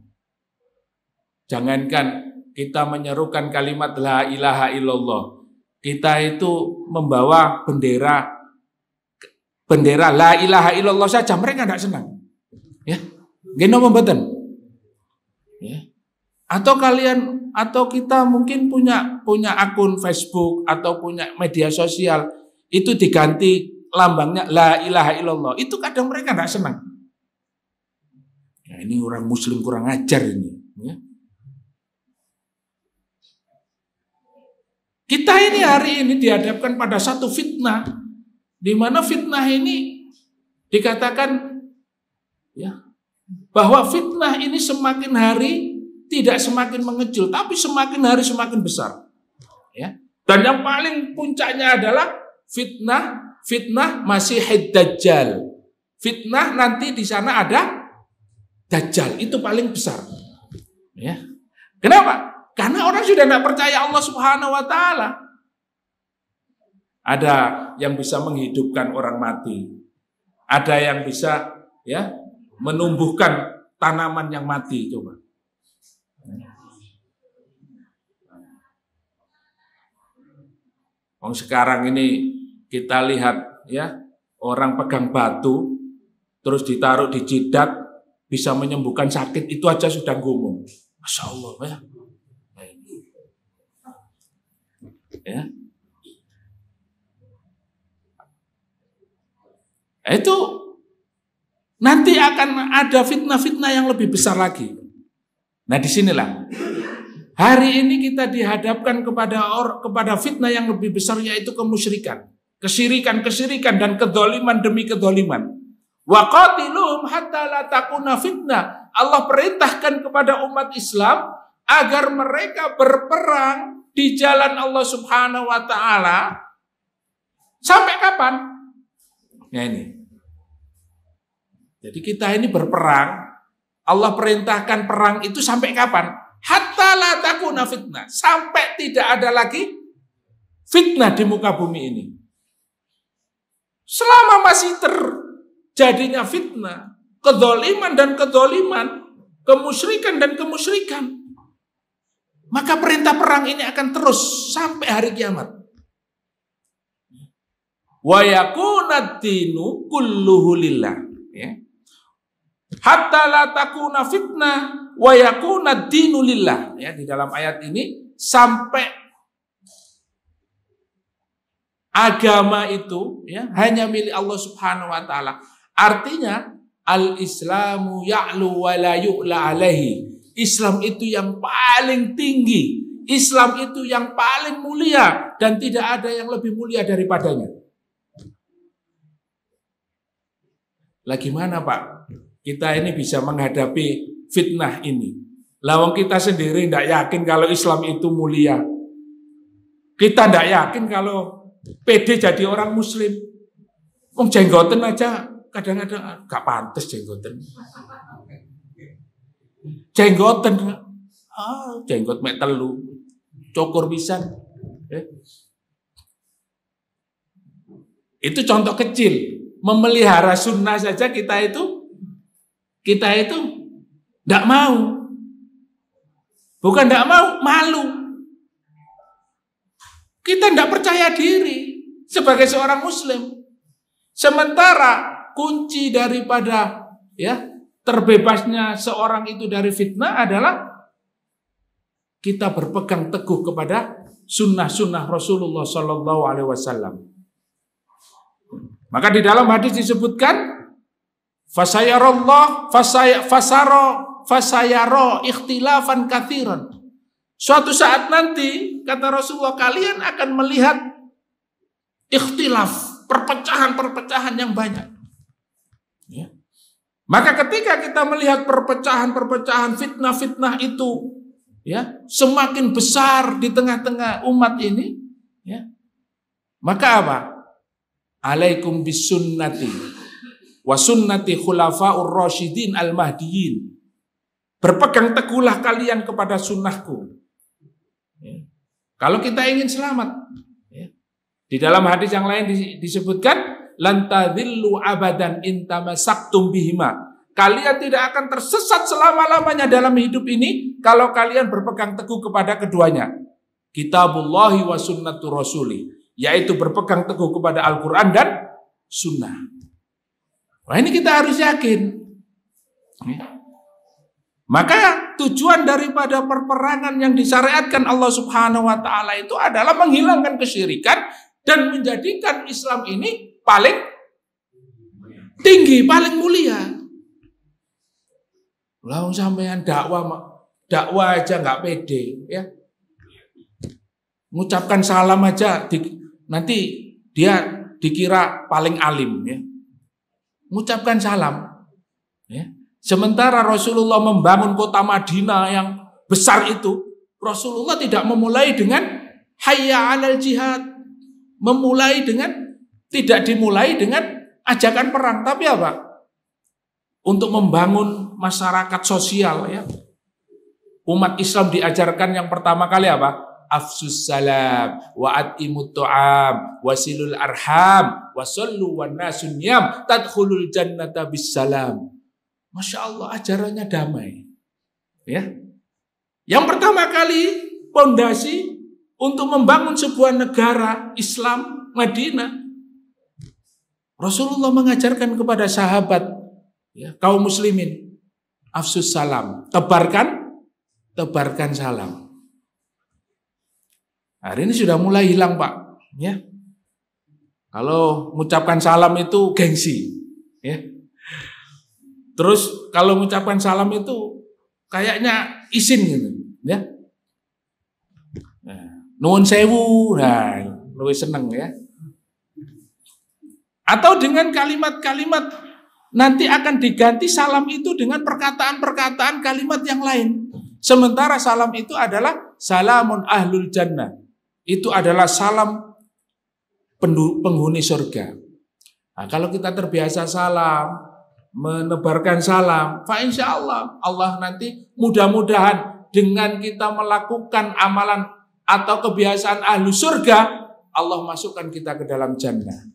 Jangankan kita menyerukan kalimat la ilaha illallah. Kita itu membawa bendera bendera la ilaha illallah saja mereka tidak senang. Ya. Gino membeten. Ya. Atau kalian atau kita mungkin punya punya akun Facebook atau punya media sosial itu diganti lambangnya la ilaha illallah. Itu kadang mereka tidak senang. Ya, ini orang muslim kurang ajar ini. Kita ini hari ini dihadapkan pada satu fitnah, di mana fitnah ini dikatakan ya bahwa fitnah ini semakin hari tidak semakin mengecil, tapi semakin hari semakin besar. Ya. Dan yang paling puncaknya adalah fitnah fitnah masih Dajjal. Fitnah nanti di sana ada Dajjal, itu paling besar. Ya. Kenapa? Karena orang sudah tidak percaya Allah Subhanahu wa taala. Ada yang bisa menghidupkan orang mati. Ada yang bisa ya menumbuhkan tanaman yang mati coba. Oh, sekarang ini kita lihat ya orang pegang batu terus ditaruh di jidat bisa menyembuhkan sakit itu aja sudah gumung, Masya Allah ya. Ya. Nah, itu nanti akan ada fitnah-fitnah yang lebih besar lagi. Nah disinilah hari ini kita dihadapkan kepada or, kepada fitnah yang lebih besar yaitu kemusyrikan, kesirikan, kesirikan dan kedoliman demi kedoliman. Wa hatta takuna fitnah. Allah perintahkan kepada umat Islam agar mereka berperang di jalan Allah Subhanahu wa taala sampai kapan? Ya ini. Jadi kita ini berperang, Allah perintahkan perang itu sampai kapan? Hatta la takuna fitnah, sampai tidak ada lagi fitnah di muka bumi ini. Selama masih terjadinya fitnah, kedoliman dan kedoliman, kemusyrikan dan kemusyrikan, maka perintah perang ini akan terus sampai hari kiamat. Wa yakunatinu kulluhu lillah. Ya. Hatta la takuna fitnah wa dinu lillah. Ya, di dalam ayat ini sampai agama itu ya hanya milik Allah Subhanahu wa taala. Artinya al-islamu ya'lu wa la yu'la alaihi Islam itu yang paling tinggi, Islam itu yang paling mulia dan tidak ada yang lebih mulia daripadanya. Lagi mana Pak? Kita ini bisa menghadapi fitnah ini. Lawang kita sendiri tidak yakin kalau Islam itu mulia. Kita tidak yakin kalau PD jadi orang Muslim. Wong jenggoten aja kadang-kadang ah, gak pantas jenggoten jenggoten ah jenggot mek telu cukur bisa eh. itu contoh kecil memelihara sunnah saja kita itu kita itu tidak mau bukan tidak mau malu kita tidak percaya diri sebagai seorang muslim sementara kunci daripada ya terbebasnya seorang itu dari fitnah adalah kita berpegang teguh kepada sunnah-sunnah Rasulullah Shallallahu Alaihi Wasallam. Maka di dalam hadis disebutkan fasayarullah fasay, fasaro fasayaro ikhtilafan kathiran. Suatu saat nanti kata Rasulullah kalian akan melihat ikhtilaf perpecahan-perpecahan yang banyak. Ya. Maka ketika kita melihat perpecahan-perpecahan, fitnah-fitnah itu ya, semakin besar di tengah-tengah umat ini, ya. Maka apa? Alaikum bisunnati wa sunnati khulafaur rasyidin al-mahdiyin. Berpegang teguhlah kalian kepada sunnahku. Ya. Kalau kita ingin selamat, ya. di dalam hadis yang lain disebutkan lantadillu abadan intamasaktum bihima. Kalian tidak akan tersesat selama-lamanya dalam hidup ini kalau kalian berpegang teguh kepada keduanya. Kitabullahi wa sunnatu rasuli. Yaitu berpegang teguh kepada Al-Quran dan sunnah. Wah ini kita harus yakin. Ya. Maka tujuan daripada perperangan yang disyariatkan Allah subhanahu wa ta'ala itu adalah menghilangkan kesyirikan dan menjadikan Islam ini paling tinggi, paling mulia. Lalu sampean dakwah dakwah aja nggak pede ya. Mengucapkan salam aja di, nanti dia dikira paling alim ya. Mengucapkan salam ya. Sementara Rasulullah membangun kota Madinah yang besar itu, Rasulullah tidak memulai dengan hayya 'alal jihad. Memulai dengan tidak dimulai dengan ajakan perang, tapi apa? Untuk membangun masyarakat sosial ya. Umat Islam diajarkan yang pertama kali apa? Afsus salam, wa'at imut tu'am, wasilul arham, wasallu wa yam, tadkhulul jannata bis salam. Masya Allah ajarannya damai. Ya. Yang pertama kali pondasi untuk membangun sebuah negara Islam Madinah Rasulullah mengajarkan kepada sahabat ya, kaum muslimin afsus salam, tebarkan tebarkan salam. Hari ini sudah mulai hilang, Pak, ya. Kalau mengucapkan salam itu gengsi, ya. Terus kalau mengucapkan salam itu kayaknya izin gitu, ya. Nah, nuwun sewu, nah, lebih seneng ya. Atau dengan kalimat-kalimat nanti akan diganti salam itu dengan perkataan-perkataan kalimat yang lain. Sementara salam itu adalah salamun ahlul jannah. Itu adalah salam penghuni surga. Nah, kalau kita terbiasa salam, menebarkan salam, fa insya Allah Allah nanti mudah-mudahan dengan kita melakukan amalan atau kebiasaan ahlu surga, Allah masukkan kita ke dalam jannah.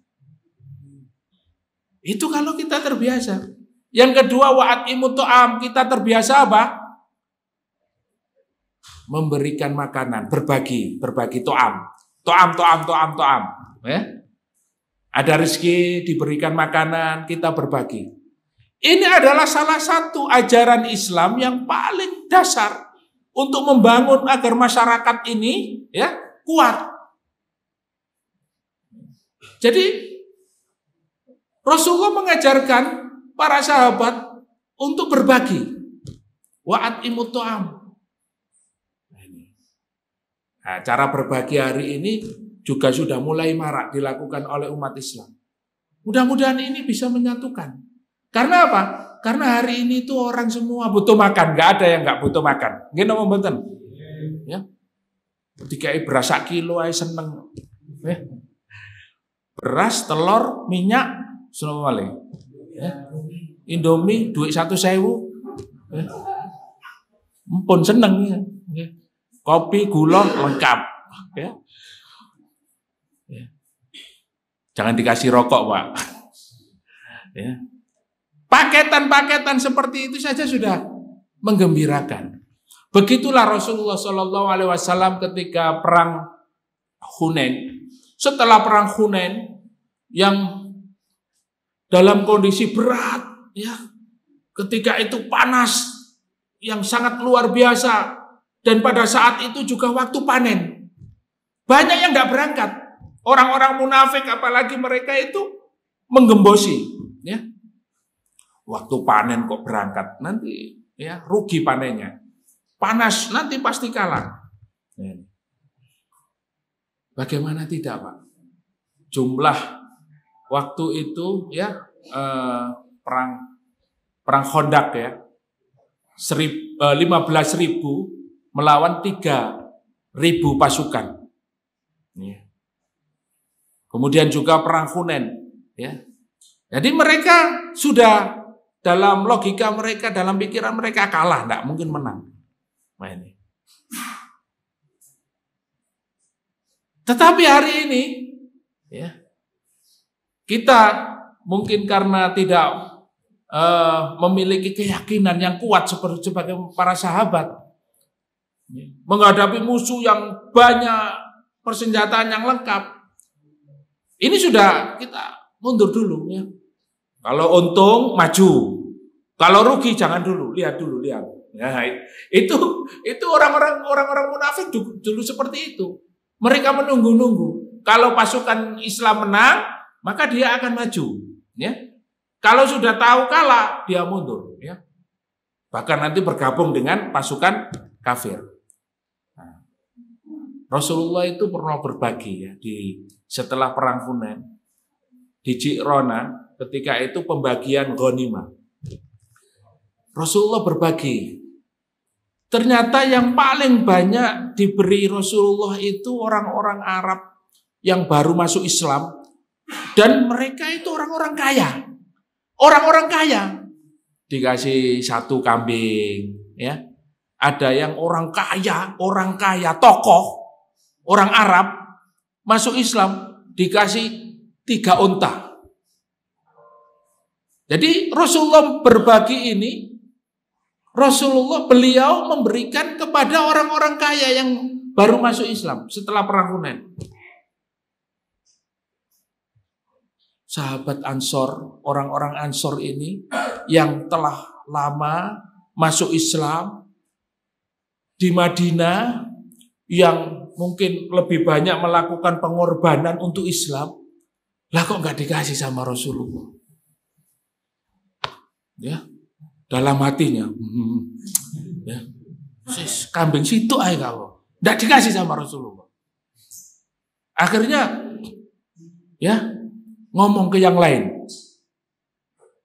Itu kalau kita terbiasa. Yang kedua waat to'am, kita terbiasa apa? Memberikan makanan, berbagi, berbagi to'am. To'am, to'am, to'am, to'am. Ya? Ada rezeki, diberikan makanan, kita berbagi. Ini adalah salah satu ajaran Islam yang paling dasar untuk membangun agar masyarakat ini ya kuat. Jadi Rasulullah mengajarkan para sahabat untuk berbagi. Wa'at imut nah, nah, cara berbagi hari ini juga sudah mulai marak dilakukan oleh umat Islam. Mudah-mudahan ini bisa menyatukan. Karena apa? Karena hari ini itu orang semua butuh makan, Gak ada yang gak butuh makan. Gini mau benten, ya. Tiga berasa kilo, ay seneng. Ya. Beras, telur, minyak, Senapa Eh? Indomie duit satu sewu. Ya. Eh, Pun seneng ya. Eh, kopi, gula lengkap. Ya. ya. Jangan dikasih rokok, Pak. ya. Paketan-paketan seperti itu saja sudah menggembirakan. Begitulah Rasulullah Shallallahu Alaihi Wasallam ketika perang Hunain. Setelah perang Hunain yang dalam kondisi berat ya ketika itu panas yang sangat luar biasa dan pada saat itu juga waktu panen banyak yang nggak berangkat orang-orang munafik apalagi mereka itu menggembosi ya waktu panen kok berangkat nanti ya rugi panennya panas nanti pasti kalah bagaimana tidak pak jumlah waktu itu ya uh, perang perang Khandaq ya. Serib, eh, ribu melawan tiga ribu pasukan. Iya. Kemudian juga perang Hunen ya. Jadi mereka sudah dalam logika mereka, dalam pikiran mereka kalah, tidak mungkin menang. Nah, Tetapi hari ini, ya, kita mungkin karena tidak uh, memiliki keyakinan yang kuat seperti sebagai para sahabat menghadapi musuh yang banyak persenjataan yang lengkap. Ini sudah kita mundur dulu ya. Kalau untung maju, kalau rugi jangan dulu, lihat dulu, lihat. Nah, itu itu orang-orang orang-orang munafik dulu seperti itu. Mereka menunggu-nunggu. Kalau pasukan Islam menang, maka dia akan maju, ya. Kalau sudah tahu kalah, dia mundur, ya. Bahkan nanti bergabung dengan pasukan kafir. Nah, Rasulullah itu pernah berbagi ya di setelah perang Hunain di Cikrona ketika itu pembagian ghanimah. Rasulullah berbagi. Ternyata yang paling banyak diberi Rasulullah itu orang-orang Arab yang baru masuk Islam dan mereka itu orang-orang kaya. Orang-orang kaya. Dikasih satu kambing, ya. Ada yang orang kaya, orang kaya, tokoh, orang Arab, masuk Islam, dikasih tiga unta. Jadi Rasulullah berbagi ini, Rasulullah beliau memberikan kepada orang-orang kaya yang baru masuk Islam setelah perang Hunain. sahabat Ansor, orang-orang Ansor ini yang telah lama masuk Islam di Madinah yang mungkin lebih banyak melakukan pengorbanan untuk Islam, lah kok nggak dikasih sama Rasulullah? Ya, dalam hatinya, hmm, ya, kambing situ aja kau, nggak dikasih sama Rasulullah. Akhirnya, ya ngomong ke yang lain.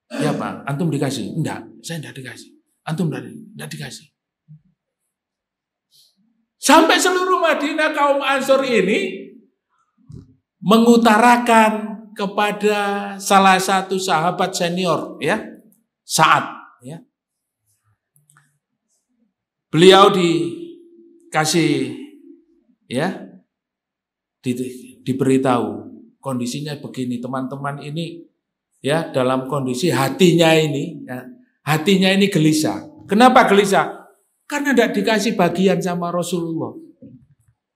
Ya Pak, antum dikasih? Enggak, saya enggak dikasih. Antum enggak, enggak dikasih. Sampai seluruh Madinah kaum Ansor ini mengutarakan kepada salah satu sahabat senior ya, saat, ya. Beliau dikasih ya di, diberitahu kondisinya begini, teman-teman ini ya dalam kondisi hatinya ini, ya, hatinya ini gelisah. Kenapa gelisah? Karena tidak dikasih bagian sama Rasulullah.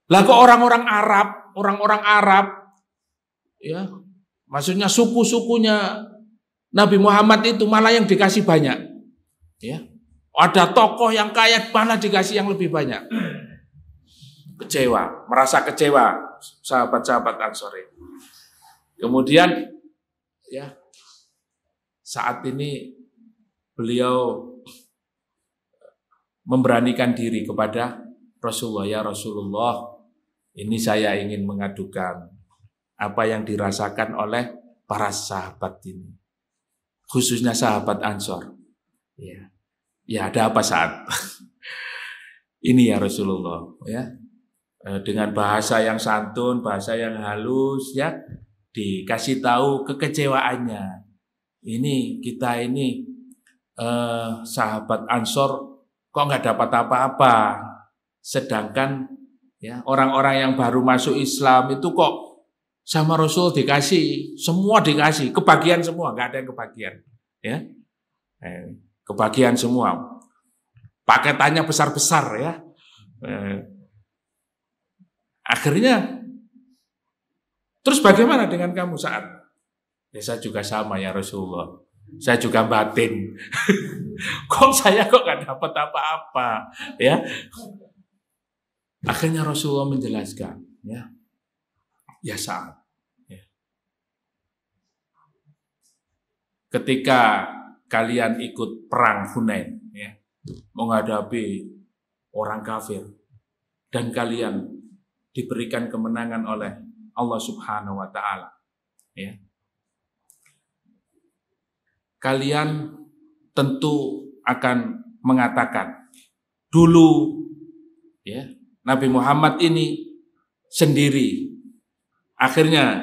Lah kok orang-orang Arab, orang-orang Arab, ya maksudnya suku-sukunya Nabi Muhammad itu malah yang dikasih banyak. Ya, ada tokoh yang kaya malah dikasih yang lebih banyak. Kecewa, merasa kecewa sahabat-sahabat Ansor sore. Kemudian ya saat ini beliau memberanikan diri kepada Rasulullah ya Rasulullah ini saya ingin mengadukan apa yang dirasakan oleh para sahabat ini khususnya sahabat Ansor ya ya ada apa saat ini ya Rasulullah ya eh, dengan bahasa yang santun bahasa yang halus ya dikasih tahu kekecewaannya. Ini kita ini eh, sahabat Ansor kok nggak dapat apa-apa. Sedangkan ya orang-orang yang baru masuk Islam itu kok sama Rasul dikasih, semua dikasih, kebagian semua, nggak ada yang kebagian. Ya. Eh, kebagian semua. Paketannya besar-besar ya. Eh, akhirnya Terus bagaimana dengan kamu saat? Ya saya juga sama ya Rasulullah. Saya juga batin. kok saya kok gak dapat apa-apa, ya? Akhirnya Rasulullah menjelaskan, ya. Ya saat. Ya. Ketika kalian ikut perang Hunain, ya, menghadapi orang kafir dan kalian diberikan kemenangan oleh Allah Subhanahu wa taala. Ya. Kalian tentu akan mengatakan dulu ya Nabi Muhammad ini sendiri akhirnya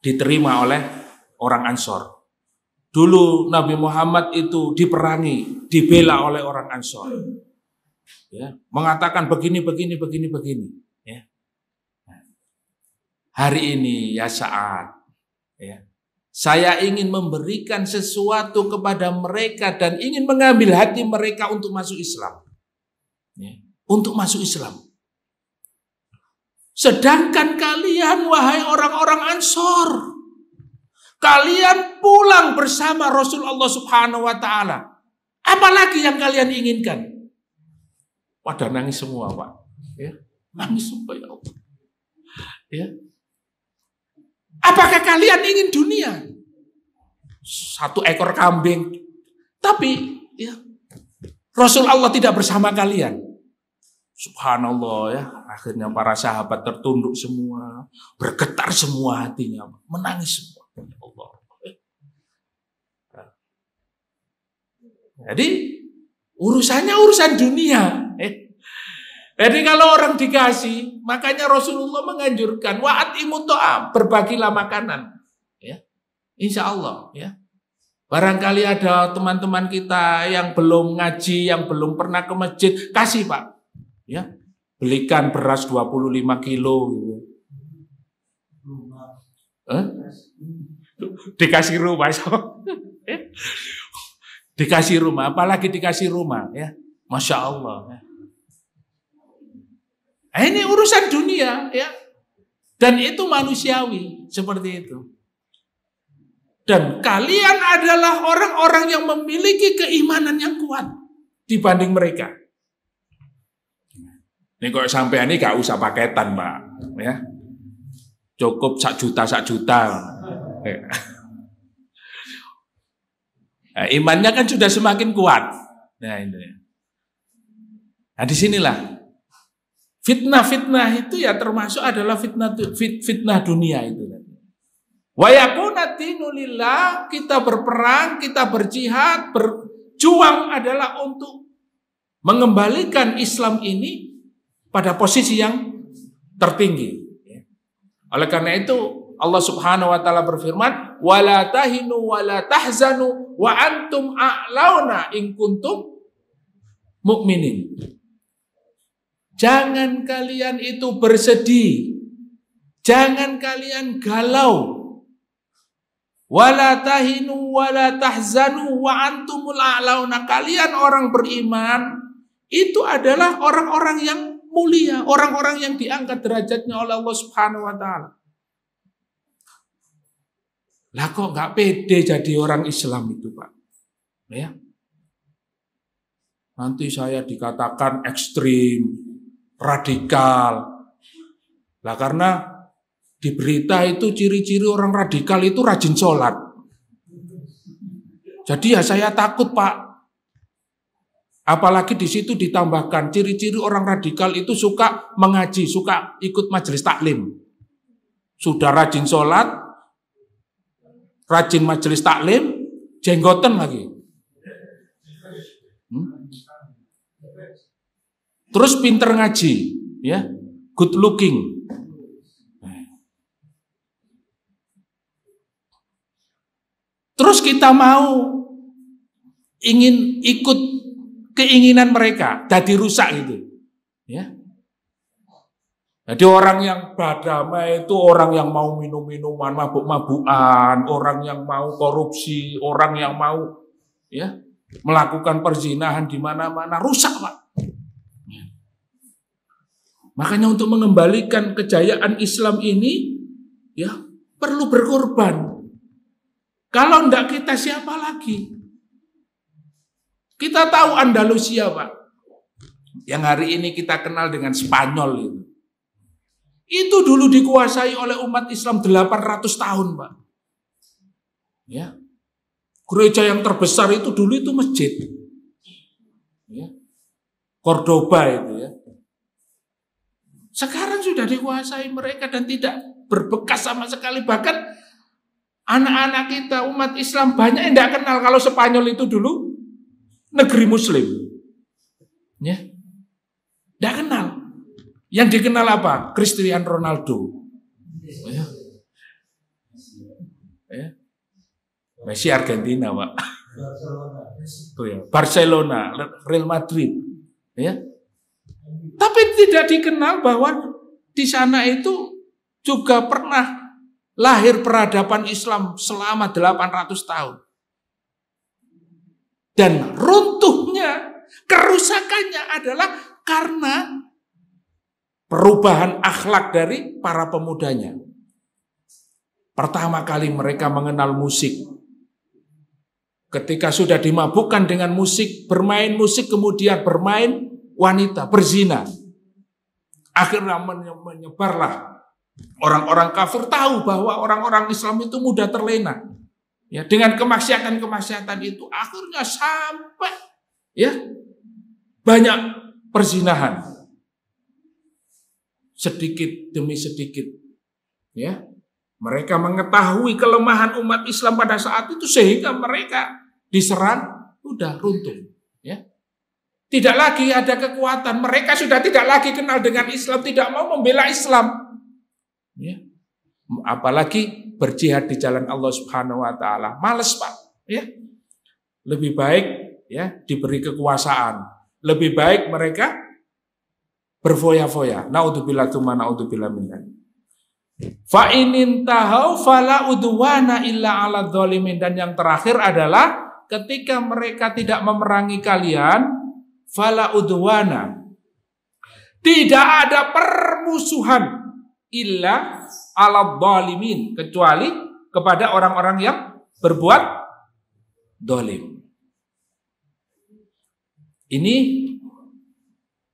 diterima oleh orang Ansor. Dulu Nabi Muhammad itu diperangi, dibela oleh orang Ansor. Ya, mengatakan begini, begini, begini, begini hari ini ya saat. Ya. Saya ingin memberikan sesuatu kepada mereka dan ingin mengambil hati mereka untuk masuk Islam. Ya. Untuk masuk Islam. Sedangkan kalian wahai orang-orang Ansor, kalian pulang bersama Rasulullah Subhanahu wa taala. Apalagi yang kalian inginkan? Wadah nangis semua, Pak. Ya, nangis semua ya Allah. Ya. Apakah kalian ingin dunia? Satu ekor kambing. Tapi ya, Rasul Allah tidak bersama kalian. Subhanallah ya, akhirnya para sahabat tertunduk semua, bergetar semua hatinya, menangis semua. Ya Allah. Jadi urusannya urusan dunia. Eh, jadi kalau orang dikasih, makanya Rasulullah menganjurkan waat doa berbagilah makanan. Ya. Insya Allah. Ya. Barangkali ada teman-teman kita yang belum ngaji, yang belum pernah ke masjid, kasih Pak. Ya. Belikan beras 25 kilo gitu. Eh? Dikasih rumah. So. Ya. dikasih rumah, apalagi dikasih rumah ya. Masya Allah. Ya. Nah, ini urusan dunia ya. Dan itu manusiawi seperti itu. Dan kalian adalah orang-orang yang memiliki keimanan yang kuat dibanding mereka. Ini kok sampai ini gak usah paketan, Pak. Ya. Cukup sak juta sak juta. Ya. Nah, imannya kan sudah semakin kuat. Nah, ini. Nah, disinilah Fitnah-fitnah itu ya termasuk adalah fitnah fitnah dunia itu. Wayakuna tinulillah, kita berperang, kita berjihad, berjuang adalah untuk mengembalikan Islam ini pada posisi yang tertinggi. Oleh karena itu Allah Subhanahu wa taala berfirman, "Wala tahinu wala tahzanu wa antum a'launa in kuntum mukminin. Jangan kalian itu bersedih. Jangan kalian galau. Wala tahinu wala tahzanu wa antumul a'launa. Kalian orang beriman itu adalah orang-orang yang mulia, orang-orang yang diangkat derajatnya oleh Allah Subhanahu wa taala. Lah kok nggak pede jadi orang Islam itu, Pak? Ya. Nanti saya dikatakan ekstrim, radikal. Lah karena di berita itu ciri-ciri orang radikal itu rajin sholat. Jadi ya saya takut Pak. Apalagi di situ ditambahkan ciri-ciri orang radikal itu suka mengaji, suka ikut majelis taklim. Sudah rajin sholat, rajin majelis taklim, jenggoten lagi. Hmm? Terus pinter ngaji, ya, good looking. Terus kita mau ingin ikut keinginan mereka, jadi rusak gitu. Ya. Jadi orang yang badamai itu orang yang mau minum-minuman, mabuk-mabukan, orang yang mau korupsi, orang yang mau ya melakukan perzinahan di mana-mana rusak, Pak. Makanya untuk mengembalikan kejayaan Islam ini ya perlu berkorban. Kalau enggak kita siapa lagi? Kita tahu Andalusia, Pak. Yang hari ini kita kenal dengan Spanyol itu. Itu dulu dikuasai oleh umat Islam 800 tahun, Pak. Ya. Gereja yang terbesar itu dulu itu masjid. Ya. Cordoba itu ya. Sekarang sudah dikuasai mereka dan tidak berbekas sama sekali. Bahkan anak-anak kita umat Islam banyak yang tidak kenal kalau Spanyol itu dulu negeri Muslim. Ya, tidak kenal. Yang dikenal apa? Kristian Ronaldo. Ya. Ya. Messi Argentina, Pak. Barcelona. Oh ya, Barcelona, Real Madrid. Ya. Tapi tidak dikenal bahwa di sana itu juga pernah lahir peradaban Islam selama 800 tahun. Dan runtuhnya, kerusakannya adalah karena perubahan akhlak dari para pemudanya. Pertama kali mereka mengenal musik. Ketika sudah dimabukkan dengan musik, bermain musik kemudian bermain wanita, berzina. Akhirnya menyebarlah orang-orang kafir tahu bahwa orang-orang Islam itu mudah terlena. Ya, dengan kemaksiatan-kemaksiatan itu akhirnya sampai ya banyak perzinahan. Sedikit demi sedikit ya. Mereka mengetahui kelemahan umat Islam pada saat itu sehingga mereka diserang sudah runtuh ya. Tidak lagi ada kekuatan. Mereka sudah tidak lagi kenal dengan Islam, tidak mau membela Islam. Ya. Apalagi berjihad di jalan Allah Subhanahu wa taala. Males, Pak, ya. Lebih baik ya diberi kekuasaan. Lebih baik mereka berfoya-foya. Naudzubillah tsumma naudzubillah minan. Fa inin tahau fala udwana illa ala dzalimin dan yang terakhir adalah ketika mereka tidak memerangi kalian fala udwana. Tidak ada permusuhan illa ala zalimin kecuali kepada orang-orang yang berbuat dolim. Ini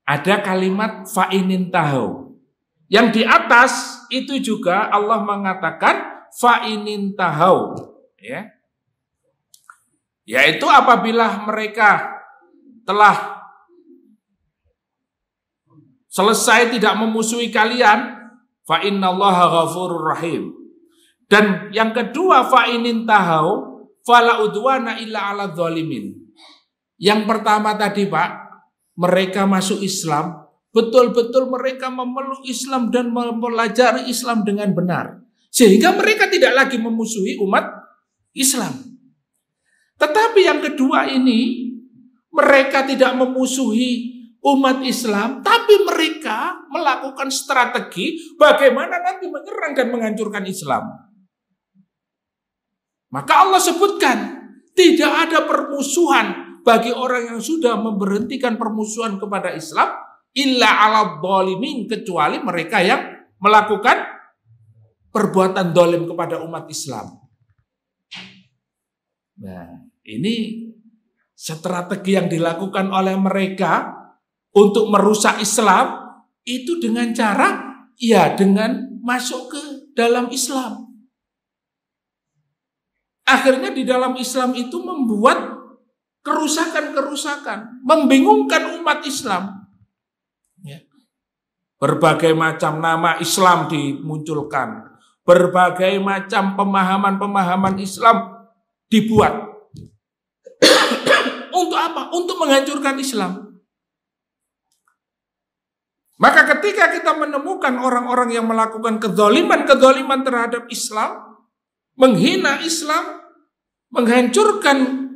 ada kalimat fa'inin tahu. Yang di atas itu juga Allah mengatakan fa'inin tahu. Ya. Yaitu apabila mereka telah selesai tidak memusuhi kalian, fa innallaha ghafurur rahim. Dan yang kedua fa inin tahau fala udwana illa ala dhalimin Yang pertama tadi Pak, mereka masuk Islam, betul-betul mereka memeluk Islam dan mempelajari Islam dengan benar. Sehingga mereka tidak lagi memusuhi umat Islam. Tetapi yang kedua ini, mereka tidak memusuhi umat Islam, tapi mereka melakukan strategi bagaimana nanti menyerang dan menghancurkan Islam. Maka Allah sebutkan, tidak ada permusuhan bagi orang yang sudah memberhentikan permusuhan kepada Islam, illa ala dolimin, kecuali mereka yang melakukan perbuatan dolim kepada umat Islam. Nah, ini strategi yang dilakukan oleh mereka untuk merusak Islam itu dengan cara ya dengan masuk ke dalam Islam. Akhirnya di dalam Islam itu membuat kerusakan-kerusakan, membingungkan umat Islam. Ya. Berbagai macam nama Islam dimunculkan, berbagai macam pemahaman-pemahaman Islam dibuat. Untuk apa? Untuk menghancurkan Islam. Maka ketika kita menemukan orang-orang yang melakukan kezaliman-kezaliman terhadap Islam, menghina Islam, menghancurkan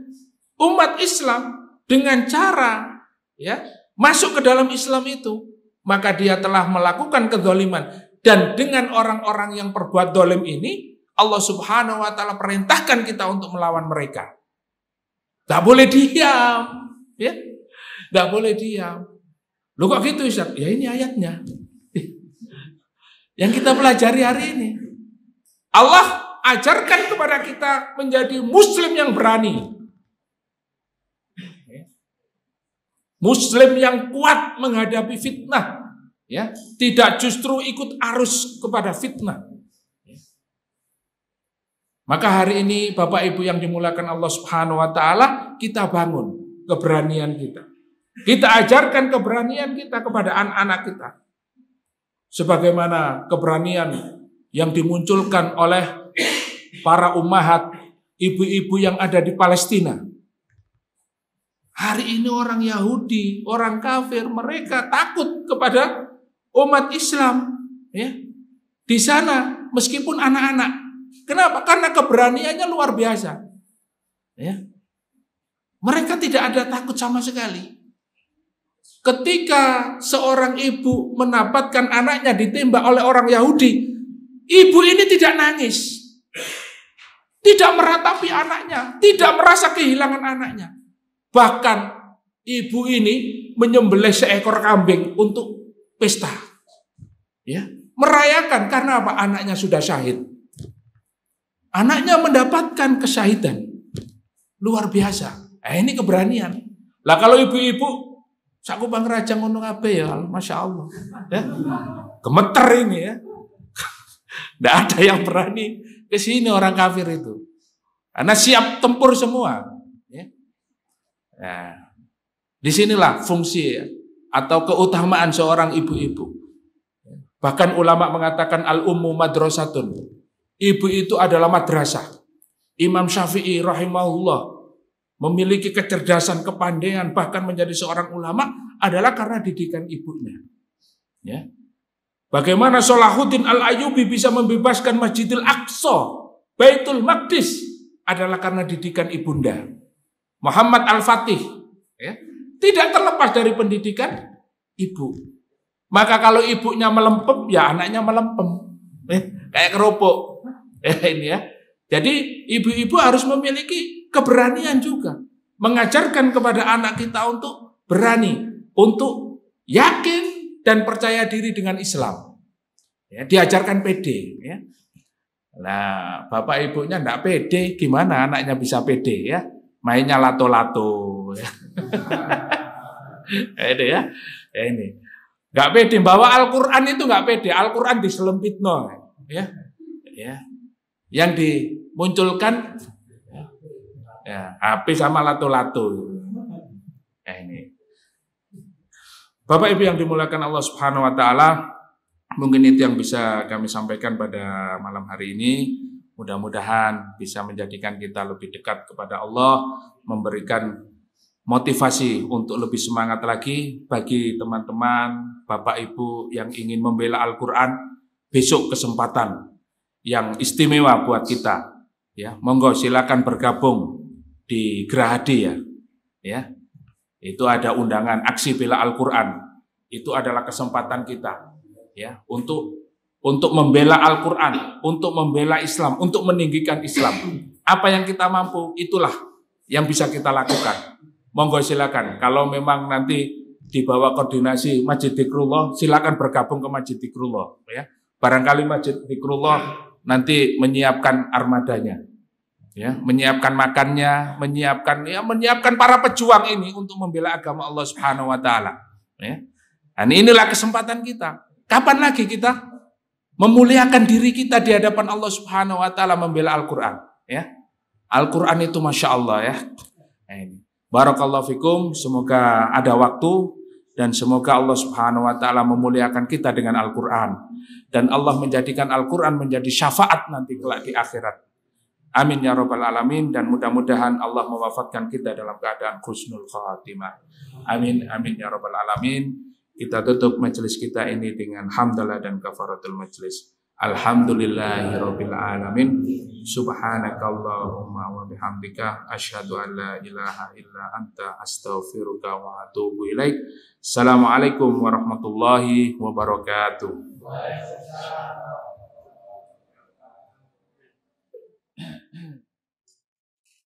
umat Islam dengan cara ya masuk ke dalam Islam itu, maka dia telah melakukan kezaliman. Dan dengan orang-orang yang perbuat dolim ini, Allah subhanahu wa ta'ala perintahkan kita untuk melawan mereka. Tidak boleh diam. ya Tidak boleh diam. Loh kok gitu Ustaz? Ya ini ayatnya. yang kita pelajari hari ini. Allah ajarkan kepada kita menjadi muslim yang berani. Muslim yang kuat menghadapi fitnah, ya tidak justru ikut arus kepada fitnah. Maka hari ini Bapak Ibu yang dimulakan Allah Subhanahu wa taala, kita bangun keberanian kita. Kita ajarkan keberanian kita kepada anak-anak kita. Sebagaimana keberanian yang dimunculkan oleh para umahat, ibu-ibu yang ada di Palestina. Hari ini orang Yahudi, orang kafir, mereka takut kepada umat Islam. Ya. Di sana, meskipun anak-anak. Kenapa? Karena keberaniannya luar biasa. Ya. Mereka tidak ada takut sama sekali. Ketika seorang ibu mendapatkan anaknya ditembak oleh orang Yahudi, ibu ini tidak nangis. Tidak meratapi anaknya, tidak merasa kehilangan anaknya. Bahkan ibu ini menyembelih seekor kambing untuk pesta. Ya, merayakan karena apa? Anaknya sudah syahid. Anaknya mendapatkan kesyahidan. Luar biasa. Eh, ini keberanian. Lah kalau ibu-ibu Saku bang raja ngono apa ya, masya Allah. Ya. Gemeter ini ya. Tidak ada yang berani ke sini orang kafir itu. Karena siap tempur semua. Ya. Ya. disinilah fungsi ya, atau keutamaan seorang ibu-ibu. Ya. Bahkan ulama mengatakan al-ummu madrasatun. Ibu itu adalah madrasah. Imam Syafi'i rahimahullah memiliki kecerdasan, kepandaian, bahkan menjadi seorang ulama adalah karena didikan ibunya. Ya. Bagaimana Salahuddin Al-Ayubi bisa membebaskan Masjidil Aqsa, Baitul Maqdis adalah karena didikan ibunda. Muhammad Al-Fatih ya, tidak terlepas dari pendidikan ibu. Maka kalau ibunya melempem, ya anaknya melempem. Eh, kayak keropok. Eh, ini ya. Jadi ibu-ibu harus memiliki keberanian juga. Mengajarkan kepada anak kita untuk berani, untuk yakin dan percaya diri dengan Islam. Ya, diajarkan pede. Ya. Nah, bapak ibunya enggak pede, gimana anaknya bisa pede ya? Mainnya lato-lato. Ya. ini ya? ya, ini. Enggak pede bawa Al-Qur'an itu enggak pede. Al-Qur'an diselempitno ya. Ya. Yang dimunculkan Ya, HP sama lato-lato. ya, ini. Bapak Ibu yang dimulakan Allah Subhanahu wa taala, mungkin itu yang bisa kami sampaikan pada malam hari ini. Mudah-mudahan bisa menjadikan kita lebih dekat kepada Allah, memberikan motivasi untuk lebih semangat lagi bagi teman-teman, Bapak Ibu yang ingin membela Al-Qur'an. Besok kesempatan yang istimewa buat kita. Ya, monggo silakan bergabung di Gerahadi ya. Ya. Itu ada undangan aksi bela Al-Qur'an. Itu adalah kesempatan kita ya untuk untuk membela Al-Qur'an, untuk membela Islam, untuk meninggikan Islam. Apa yang kita mampu itulah yang bisa kita lakukan. Monggo silakan. Kalau memang nanti dibawa koordinasi Masjid Dikrullah, silakan bergabung ke Masjid Dikrullah ya. Barangkali Masjid Dikrullah nanti menyiapkan armadanya ya, menyiapkan makannya, menyiapkan ya menyiapkan para pejuang ini untuk membela agama Allah Subhanahu wa taala, ya. Dan nah, inilah kesempatan kita. Kapan lagi kita memuliakan diri kita di hadapan Allah Subhanahu wa taala membela Al-Qur'an, ya. Al-Qur'an itu Masya Allah ya. Nah, Barakallahu fikum, semoga ada waktu dan semoga Allah Subhanahu wa taala memuliakan kita dengan Al-Qur'an dan Allah menjadikan Al-Qur'an menjadi syafaat nanti kelak di akhirat. Amin ya robbal alamin dan mudah-mudahan Allah mewafatkan kita dalam keadaan khusnul khatimah. Amin amin ya robbal alamin. Kita tutup majelis kita ini dengan hamdalah dan kafaratul majelis. Alhamdulillahirabbil alamin. Subhanakallahumma wa bihamdika asyhadu an la ilaha illa anta astaghfiruka wa atubu ilaik. Assalamualaikum warahmatullahi wabarakatuh.